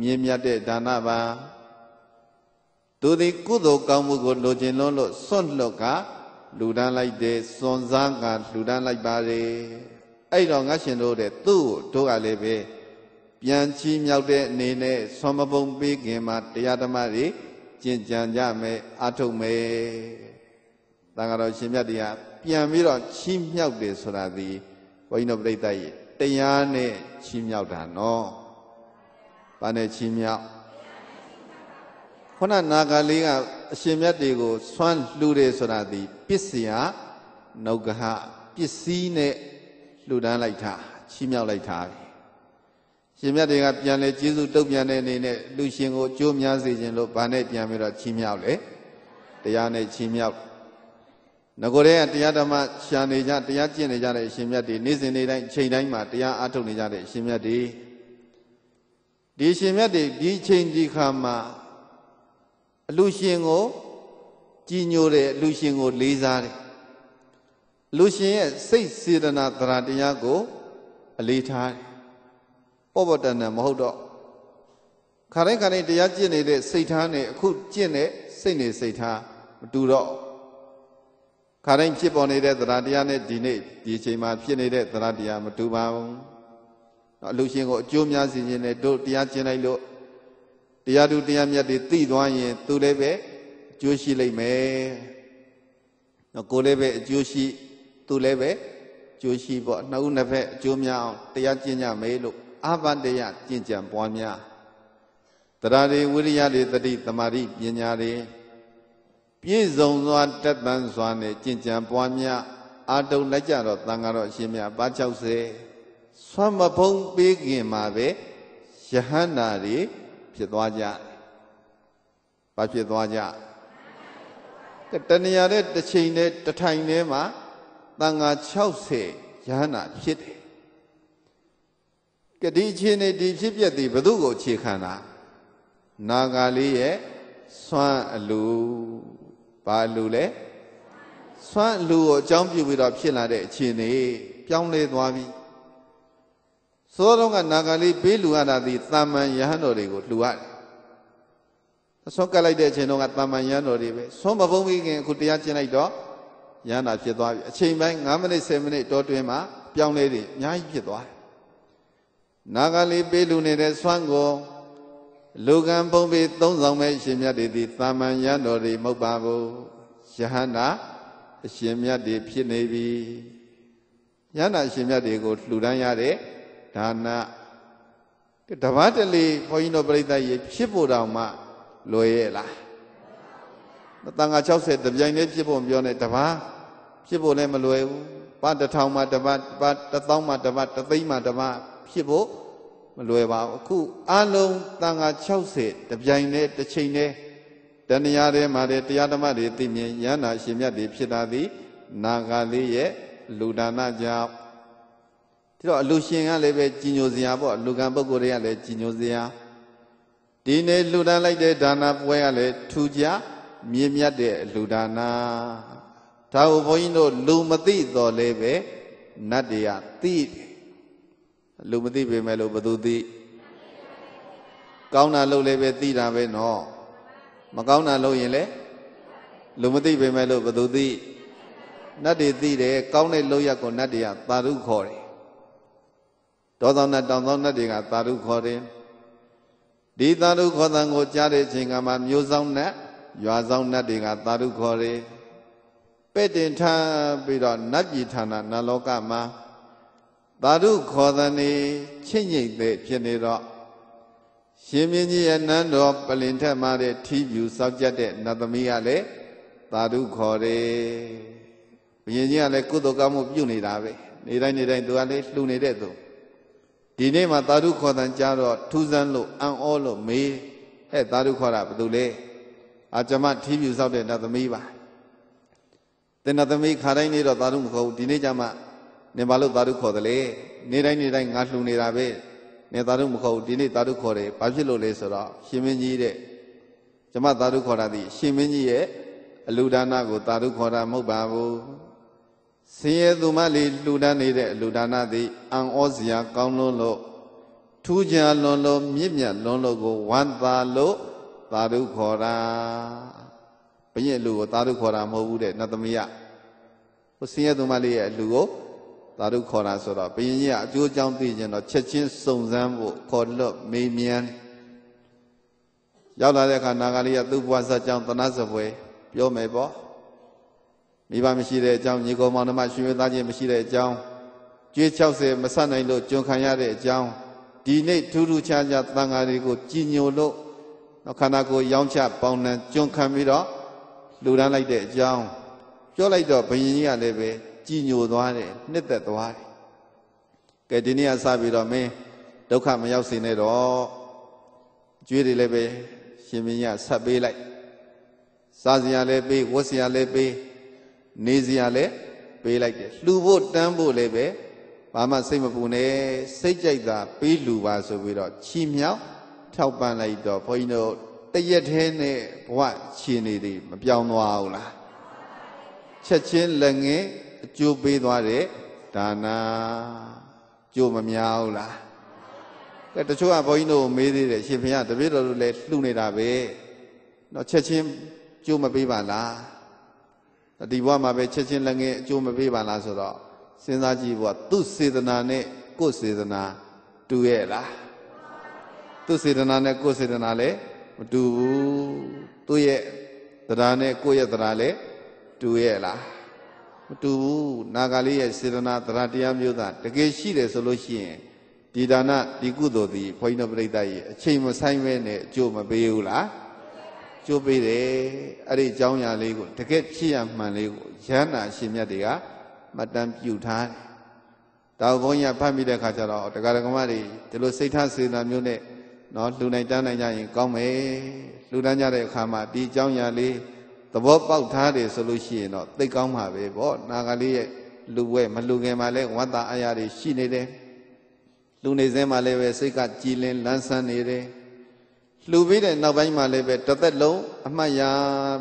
မြင့်မြတ်တဲ့ဒါနပါသူသည်ကုသိုလ်ကောင်းမှုကိုလိုချင်လွန်းလို့စွန့်လွတ်ကလူဒန်းလိုက်တယ်စွန်စားကလူဒန်းလိုက်ပါတယ်အဲ့တော့ငါရှင်တို့တဲ့သူ့ကိုတို့ကလည်းပဲပြန်ချီးမြောက်တဲ့အနေနဲ့ဆောမပုံပေးခင်မှာ တရားဓမ္မတွေကျင့်ကြံကြမယ်အထုတ်မယ်။တန်ဃာတော်ရှင်မြတ်တရားပြန်ပြီးတော့ချီးမြောက်တယ်ဆိုတာဒီဘုန်းကြီးတို့ပြိဿရဲ့တရားနဲ့ချီးမြောက်တာနော်။ဘာနဲ့ချီးမြောက်ခုနနာဂါလေးကအရှင်မြတ်တွေကိုဆွမ်းလှူတယ်ဆိုတာဒီပစ္စယနှုတ်ကဟပစ္စည်းနဲ့လှူဒန်းလိုက်တာချီးမြောက်လိုက်တာပဲရှင်မြတ်တွေကပြန်လဲကျေးဇူးတုတ်ပြန်တဲ့အနေနဲ့လူရှင်ကိုကြိုးများစေခြင်းလို့ဗာနဲ့ပြန်ပြီးတော့ချီးမြှောက်လေတရားနဲ့ချီးမြှောက်ငကိုယ်တည်းကတရားဓမ္မရှာနေကြတရားကျင့်နေကြတဲ့အရှင်မြတ်တွေနေ့စဉ်နေ့တိုင်းချိန်တိုင်းမှာတရားအားထုတ်နေကြတဲ့အရှင်မြတ်တွေဒီရှင်မြတ်တွေဒီချိန်ဒီခါမှာအလူရှင်ကိုကြည်ညိုတယ်အလူရှင်ကို လေးစားတယ်လူရှင်ရဲ့စိတ်စေတနာတရားတရားကို အလေးထားတယ်ပေါ့ပေါ့တန်တန်မဟုတ်တော့ခါတိုင်းခါတိုင်းတရားကျင့်နေတဲ့စိတ်ထားနဲ့အခုကျင့်တဲ့စိတ်နေစိတ်ထားမတူတော့ခါတိုင်းဖြစ်ပေါ်နေတဲ့သရတရားနဲ့ဒီနေ့ဒီအချိန်မှာ ဖြစ်နေတဲ့သရတရားမတူပါဘူး။အလူရှင်ကိုအကျိုးများစီခြင်းနဲ့တို့တရားကျင့်လိုက်လို့တရားသူတရားမြတ်တွေသိသွားရင်သူလည်းပဲအကျိုးရှိလိမ့်မယ်။နော်ကိုလည်းပဲအကျိုးရှိ သူလည်းပဲအကျိုးရှိပေါ့နှစ်ဦးနှစ်ဖက်အကျိုးများအောင်တရားကျင့်ကြမယ်လို့အဘတယကျင့်ကြံပွားများတရားတွေဝိရိယတွေတတိတမာတိပညာတွေပြည့်စုံစွာတက်တန်စွာနဲ့ကျင့်ကြံပွားများအာတုံလိုက်ကြတော့တန်ဃာတော်အရှင်မြတ်ပါ60ဆွမ်းမဖုံးပေးခင်မှာပဲယဟန္တာတွေဖြစ်သွားကြဘာဖြစ်သွားကြတဏှာတဲ့တစ်ချိန်နဲ့တစ်ထိုင်ထဲမှာတန်ဃာ60ယဟန္တာဖြစ်တယ်ကတိချင်းနေဒီဖြစ်ပျက်ဒီဘု து ကိုအခြေခံတာနာဂါလေးရဲ့စွမ်းအလိုဘာအလိုလဲစွမ်းအလိုကိုအကြောင်းပြုပြီးတော့ဖြစ်လာတဲ့အခြေအနေပြောင်းလဲသွားပြီသို့တော့ကနာဂါလေးပေးလူရတာဒီတာမန်ယဟန်တော်တွေကိုလှူရတယ်အစွန်ကတ်လိုက်တဲ့အချိန်တုန်းကတာမန်ယဟန်တော်တွေပဲဆွမ်းမပုံးမိခင်အခုတရားကျင့်လိုက်တော့ယဟန်တာဖြစ်သွားပြီအချိန်ပိုင်း9မိနစ်10မိနစ်တောတွင်းမှာပြောင်းလဲတယ်အများကြီးဖြစ်သွားတယ်နာဂလေးပေးလူနေတဲ့ဆွမ်းကိုလူကံပုံပြီးသုံးဆောင်မဲ့ရှင်မြတ်တွေသည်တာမန်ရတော်တွေမဟုတ်ပါဘူးယဟန္တာအရှင်မြတ်တွေဖြစ်နေပြီယဟန္တာအရှင်မြတ်တွေကိုလှူဒန်းရတဲ့ဒါနတပတ်တလေဘုန်းကြီးတို့ပြိဿရေဖြစ်ဖို့တောင်မှလွယ်ရဲ့လားမတန်ငါ60တပြိုင်တည်းဖြစ်ဖို့ပြောနေတပတ်ဖြစ်ဖို့လည်းမလွယ်ဘူးပတ်1000မှာတပတ်ပတ်1000မှာတပတ်3000မှာတပတ်ဖြစ်ဖို့မလွယ်ပါဘူးအခု အလုံးတန်ခါ60တပြိုင်တည်းတစ်ချိန်တည်းတဏှာထဲမှာတရားဓမ္မတွေသိမြင်ယန္တာရှင်မြတ်တွေဖြစ်တာသည်နာဂလေးရဲ့လူဒါနကြောင့်ဒီတော့အလူရှင်ကလည်းပဲကြီးညိုစရာပေါ့လူကံပုဂ္ဂိုလ်တွေကလည်းကြီးညိုစရာဒီနေ့လူတန်းလိုက်တဲ့ဒါနာပွဲကလည်းထူကြမြင့်မြတ်တဲ့လူဒါနာဒါကိုဘုန်းကြီးတို့လူမသိတော်လည်းပဲနတ်တွေကသိတယ်လူမသိပေမဲ့လို့ဘသူသိကောင်းတာလုပ်လည်းပဲသိတာပဲနော်မကောင်းတာလုပ်ရင်လည်းလူမသိပေမဲ့လို့ဘသူသိနတ်တွေသိတယ်ကောင်းတဲ့လုပ်ရက်ကိုနတ်တွေကသာဓုခေါ်တယ်ဒေါသောနတ်တောင်သောနတ်တွေကသာဓုခေါ်တယ်ဒီသာဓုခေါ်တဲ့ကိုကြားတဲ့အချိန်ကမှမျိုးဆောင်နတ်ရွာဆောင်နတ်တွေကသာဓုခေါ်တယ်ပဲ့တင်ထားပြီးတော့နတ်ပြည်ဌာနနတ်လောကမှာသာဓုခေါ်သည်ချင့်ငိမ့်သည်ဖြစ်နေတော့ရှင်မင်းကြီးရဲ့နန်းတော်ပလင်ထက်မှတဲ့ထီးပြူစောက်ကြတဲ့နတ်သမီးကလည်းသာဓုခေါ်တယ်။ဘုရင်ကြီးကလည်းကုသိုလ်ကောင်းမှုပြုနေတာပဲ။နေတိုင်းနေတိုင်းသူကလည်းလှူနေတဲ့သူ။ဒီနေ့မှသာဓုခေါ်တဲ့ကြတော့ထူးဆန်းလို့အံ့ဩလို့မေးဟဲ့သာဓုခေါ်တာဘယ်သူလဲ။အာကျမထီးပြူစောက်တဲ့နတ်သမီးပါ။တဲ့နတ်သမီးခါတိုင်းနေတော့သာဓုမခေါ်ဘူး။ဒီနေ့ကျမှနင်ဘာလို့သာဓုခေါ်တယ်လဲနေတိုင်းနေတိုင်းငါလှူနေတာပဲနေသာဓုမခေါ်ဘူးဒီနေ့သာဓုခေါ်တယ်ဘာဖြစ်လို့လဲဆိုတော့ရှင်မင်းကြီးတဲ့ကျမသာဓုခေါ်တာဒီရှင်မင်းကြီးရဲ့အလူဒါနကိုသာဓုခေါ်တာမဟုတ်ပါဘူးဆင်းရဲသူမလေးလှူဒါန်းနေတဲ့အလူဒါနသည်အံဩစရာ ကောင်းလွန်းလို့ထူးခြားလွန်းလို့မြင့်မြတ်လွန်းလို့ကိုဝမ်းသာလို့သာဓုခေါ်တာဘုရင်လူကိုသာဓုခေါ်တာမဟုတ်ဘူးတဲ့နတ်သမီးကဟိုဆင်းရဲသူမလေးရဲ့အလူကိုသာဓုခေါ်တာဆိုတော့ဘုရင်ကြီးကအကျိုးအကြောင်းသိကျင်တော့ချက်ချင်းစုံစမ်းဖို့ခေါ်လွတ်မေးမြန်းရောက်လာတဲ့အခါနာဂာလိကသူ့ဘဝဆက်ကြောင်းတနတ်စပွဲပြောမယ်ပေါ့မိဘမရှိတဲ့အကြောင်းညီကောင်မောင်နှမရှင်ရသားချင်းမရှိတဲ့အကြောင်းကျွေး60မဆက်နိုင်လို့ကျွန်ခံရတဲ့အကြောင်းဒီနေ့ထူးထူးခြားခြားသံဃာတွေကိုကြည်ညိုလို့နောက်ခန္ဓာကိုယ်ရောင်းချပေါင်းနှံကျွန်ခံပြီးတော့လှူဒန်းလိုက်တဲ့အကြောင်းပြောလိုက်တော့ဘယင်ကြီးကလည်းပဲကြည်ညိုသွားတယ်နှစ်သက်သွားတယ်ကဲဒီနေ့ကစပြီးတော့မင်းဒုက္ခမရောက်စေနဲ့တော့ကျွေးတွေလည်းပဲရှင်မင်းရဆက်ပေးလိုက်စားစရာလည်းပေးဝတ်စရာလည်းပေးနေစရာလည်းပေးလိုက်တယ်လှူဖို့တန်းဖို့လည်းပဲဘာမှစိတ်မပူနဲ့စိတ်ကြိုက်တာပေးလှူပါဆိုပြီးတော့ချီမြောက်ထောက်ပံ့လိုက်တော့ဘုန်းကြီးတို့တရက်သေးနဲ့ဘဝရှင်နေသည်မပြောင်းသွားဘူးလားချက်ချင်းလက်ငယ်အကျိုးပေးသွားတဲ့ဒါနာကျိုးမများဘူးလားကဲတချို့ကဘုန်းကြီးတို့မေးသေးတယ်ရှင်ဘုရားတပည့်တော်တို့လည်းလှူနေတာပဲတော့ချက်ချင်းကျိုးမပေးပါလားဒီဘဝမှာပဲချက်ချင်းလည်းငယ်အကျိုးမပေးပါလားဆိုတော့စဉ်းစားကြည့်ဘုရားသူ့စေတနာနဲ့ကိုယ်စေတနာတူရဲ့လားသူ့စေတနာနဲ့ကိုယ်စေတနာလည်းမတူဘူးသူ့ရဲ့တရားနဲ့ကိုယ့်ရဲ့တရားလည်းတူရဲ့လားတူဘူးနာဂလေးရဲ့စေတနာတရားတရားမျိုးသားတကယ်ရှိတယ်ဆိုလို့ရှိရင်ဒီဒါနဒီကုသိုလ်ဒီဘုန်းကြီးတို့ပြိဿရဲ့အချိန်မဆိုင်ပဲနဲ့အကျိုးမပေးဘူးလားကျိုးပေးတယ်အဲ့ဒီအကြောင်းအရာလေးကိုတကယ်ဖြစ်ရမှန်လေးကိုရဟန္တာရှင်မြတ်တွေကမတန်ပြူထားတယ်ဒါကိုဘုန်းကြီးကဖတ်မိတဲ့ခါကျတော့တရားဓမ္မတွေဒီလိုစိတ်ထားစေတနာမျိုးနဲ့နော်လှူနိုင်တန်းနိုင်ကြရင်ကောင်းမယ်လှူဒန်းကြတဲ့အခါမှာဒီအကြောင်းအရာလေးသဘောပေါက်ထားတယ်ဆိုလို့ရှိရင်တော့သိကောင်းမှာပဲပေါ့နာဂလေးရဲ့လူဝဲမလူငယ်မှာလဲဝတ္တအရာတွေရှိနေတယ်လူနေစင်းမှာလည်းပဲစိတ်ကကြည်လင်လန်းဆန်းနေတယ်လှူပြီးတဲ့နောက်ပိုင်းမှာလည်းပဲတသက်လုံးအမှတ်ရ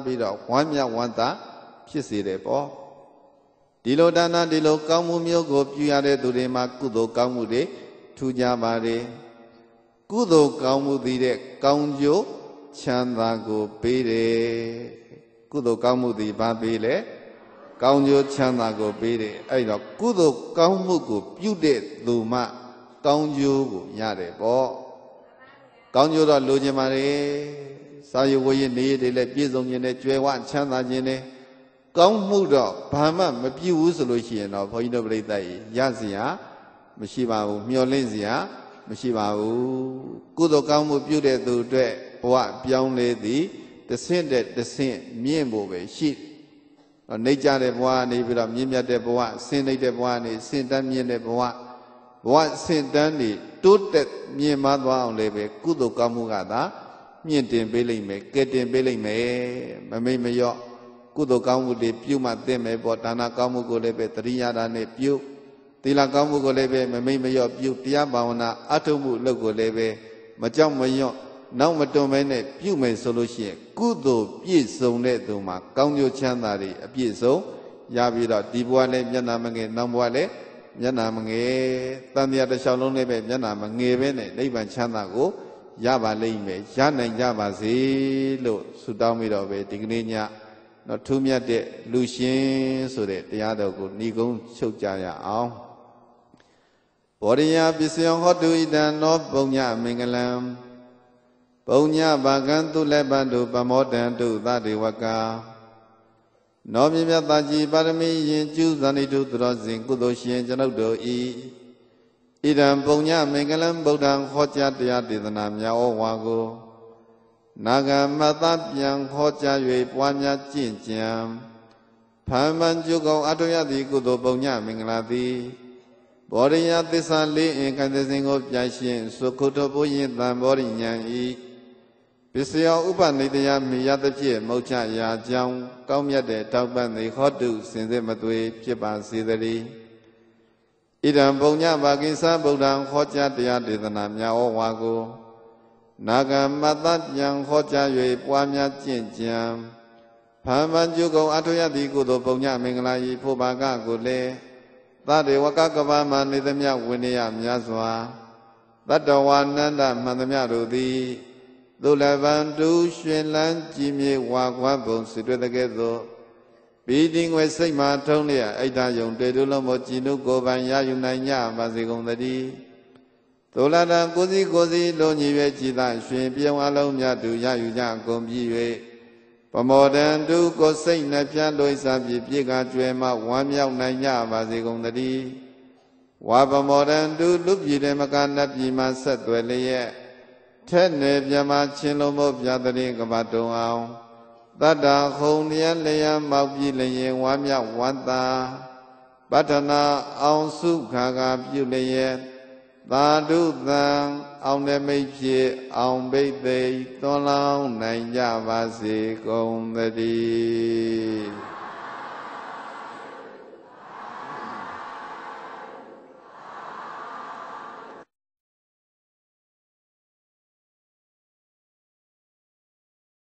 ပြီးတော့ဝမ်းမြဝမ်းသာ ဖြစ်စေတယ်ပေါ့ဒီလိုဒါနဒီလိုကောင်းမှုမျိုးကိုပြုရတဲ့သူတွေမှာကုသိုလ်ကောင်းမှုတွေထူးခြားပါတယ်ကုသိုလ်ကောင်းမှုသည်တဲ့ကောင်းကျိုးချမ်းသာကိုပေးတယ်ကုသိုလ်ကောင်းမှုသည်ဘာပေးလဲကောင်းကျိုးချမ်းသာကိုပေးတယ်အဲ့တော့ကုသိုလ်ကောင်းမှုကိုပြုတဲ့သူမှ ကောင်းကျိုးကိုရတယ်ပေါ့ကောင်းကျိုးတော့လိုချင်ပါလေစာရဝရနေရတွေလည်းပြည့်စုံခြင်းနဲ့ကြွယ်ဝချမ်းသာခြင်းနဲ့ကောင်းမှုတော့ဘာမှမပြည့်ဘူးဆိုလို့ရှိရင်တော့ဘုန်းကြီးတို့ပြိဿကြီးရစီရမရှိပါဘူးမျောလင့်စီရမရှိပါဘူးကုသိုလ်ကောင်းမှုပြုတဲ့သူအတွက်ဘဝပြောင်းလဲသည်တဆင့်တဲ့တဆင့်မြင့်ဖို့ပဲရှိနေကြတဲ့ဘဝနေပြီးတော့မြင့်မြတ်တဲ့ဘဝဆင်းလိုက်တဲ့ဘဝနေဆင်းတန်းမြင့်တဲ့ဘဝဘဝဆင်းတန်းနေတိုးတက်မြင့်မသွားအောင်လည်းပဲကုသိုလ်ကောင်းမှုကသာ မြင့်တင်ပေးလိမ့်မယ်ကဲတင်ပေးလိမ့်မယ်မမိတ်မလျော့ကုသိုလ်ကောင်းမှုတွေပြုမှသင့်မယ်ပေါ့ဒါနာကောင်းမှုကိုလည်းပဲတရိယာတာနဲ့ပြုသီလကောင်းမှုကိုလည်းပဲမမိတ်မလျော့ပြုတရားဘာဝနာအထုမှုအလုပ်ကိုလည်းပဲမကြောက်မရွံ့နောက်မတွန်ပဲနဲ့ပြုမယ်ဆိုလို့ရှိရင်ကုသိုလ်ပြည့်စုံတဲ့သူမှာကောင်းကျိုးချမ်းသာတွေအပြည့်စုံရပြီးတော့ဒီဘဝလည်းမျက်နာမငယ်နောက်ဘဝလည်းမျက်နာမငယ်တန်တရားတစ်လျှောက်လုံးလည်းပဲမျက်နာမငယ်ပဲနဲ့နိဗ္ဗာန်ချမ်းသာကိုရပါလိမ့်မယ်ရနိုင်ကြပါစေလို့ဆုတောင်းပြီးတော့ပဲဒီကနေ့ညတော့ထူးမြတ်တဲ့လူရှင်ဆိုတဲ့တရားတော်ကိုဏီကုံချုပ်ကြရအောင်ဘောရိယပစ္စယဟောတုဣတံနောပုံညမင်္ဂလံပုံညဘာကံသူလက်ပတုပမောတံတုသတေဝကာနောမြမြတာကြီးပါရမီယင်ကျူးဇာနိတုသရောစဉ်ကုသိုလ်ရှင်ကျွန်ုပ်တို့ဤဣဒံပုံညမင်္ဂလံဗုဒ္ဓံဟောကြားတရားဒေသနာများဩဝါကိုနာဂမတပြန်ခေါ်ကြ၍ပွားများကြင့်ကြံဖန်မှန်ကျုပ်ကောင်အထွေရသည်ကုသိုလ်ပုံညမင်္ဂလာသည်ဘောရိယသစ္စာလေးအင်ကံသစဉ်ကိုပြရှင်သုခုတ္တဘုရင်တံဘောရိညာဤပစ္စယောဥပနိတယမိယသဖြင့်မௌချရာကြောင်းကောင်းမြတ်တဲ့တောက်ပတ်နေဟောတုစင်စစ်မသွေဖြစ်ပါစေသတည်းဣဒံဘုံညဘာကိစ္စဗုဒ္ဓံဟောကြားတရားဒေသနာများဩဝါကိုနာဂမတ္တဉာဏ်ဟောကြား၍ပွားများကျင့်ကြံဖန်ပန်ကျုကုံအထောရသည်ကုသိုလ်ပုံညမင်္ဂလာ၏ဖို့ပါကကိုလည်းသတေဝကကဗမာနေသမျှဝိနည်းများစွာတတဝါနန္ဒမှန်သမျှတို့သည်သုလဗံတုရှင်လန်းကြည်မြေဝါခွားပုံစွတွေ့တဲ့ကဲ့သို့ပီတိငွေစိတ်မှထုံးလျက်အိဋ္ဌယုံတေတုလုံးမကြည်နုကိုယ်ပိုင်ရယူနိုင်ကြပါစေကုန်သတည်းသုလတံကိုစီကိုစီလုံးညီပဲကြည်သာရှင်ပြောင်းအလုံးမြတ်သူရယူကြကုန်ပြီ၍ပမောတံတုကိုစိတ်နှပြန့်လို့စပြည့်ပြည့်ကကျွယ်မှဝမ်းမြောက်နိုင်ကြပါစေကုန်သတည်းဝါပမောတံတုလူပြည်တယ်မကနတ်ပြည်မှာဆက်သွယ်လျက်ထက်လေမြမချင်းလုံးမို့ပြတရင်ကပတ်တုံအောင်တတ္တဟုံလျက်လျံမောက်ပြီလျင်ဝမ်းမြောက်ဝမ်းသာပတ္ထနာအောင်စုခါကပြုလျက်သာဓုသံအောင်နမိတ်ဖြစ်အောင်ဘိသိက်သွန်လောင်းနိုင်ကြပါစေကုန်သတည်း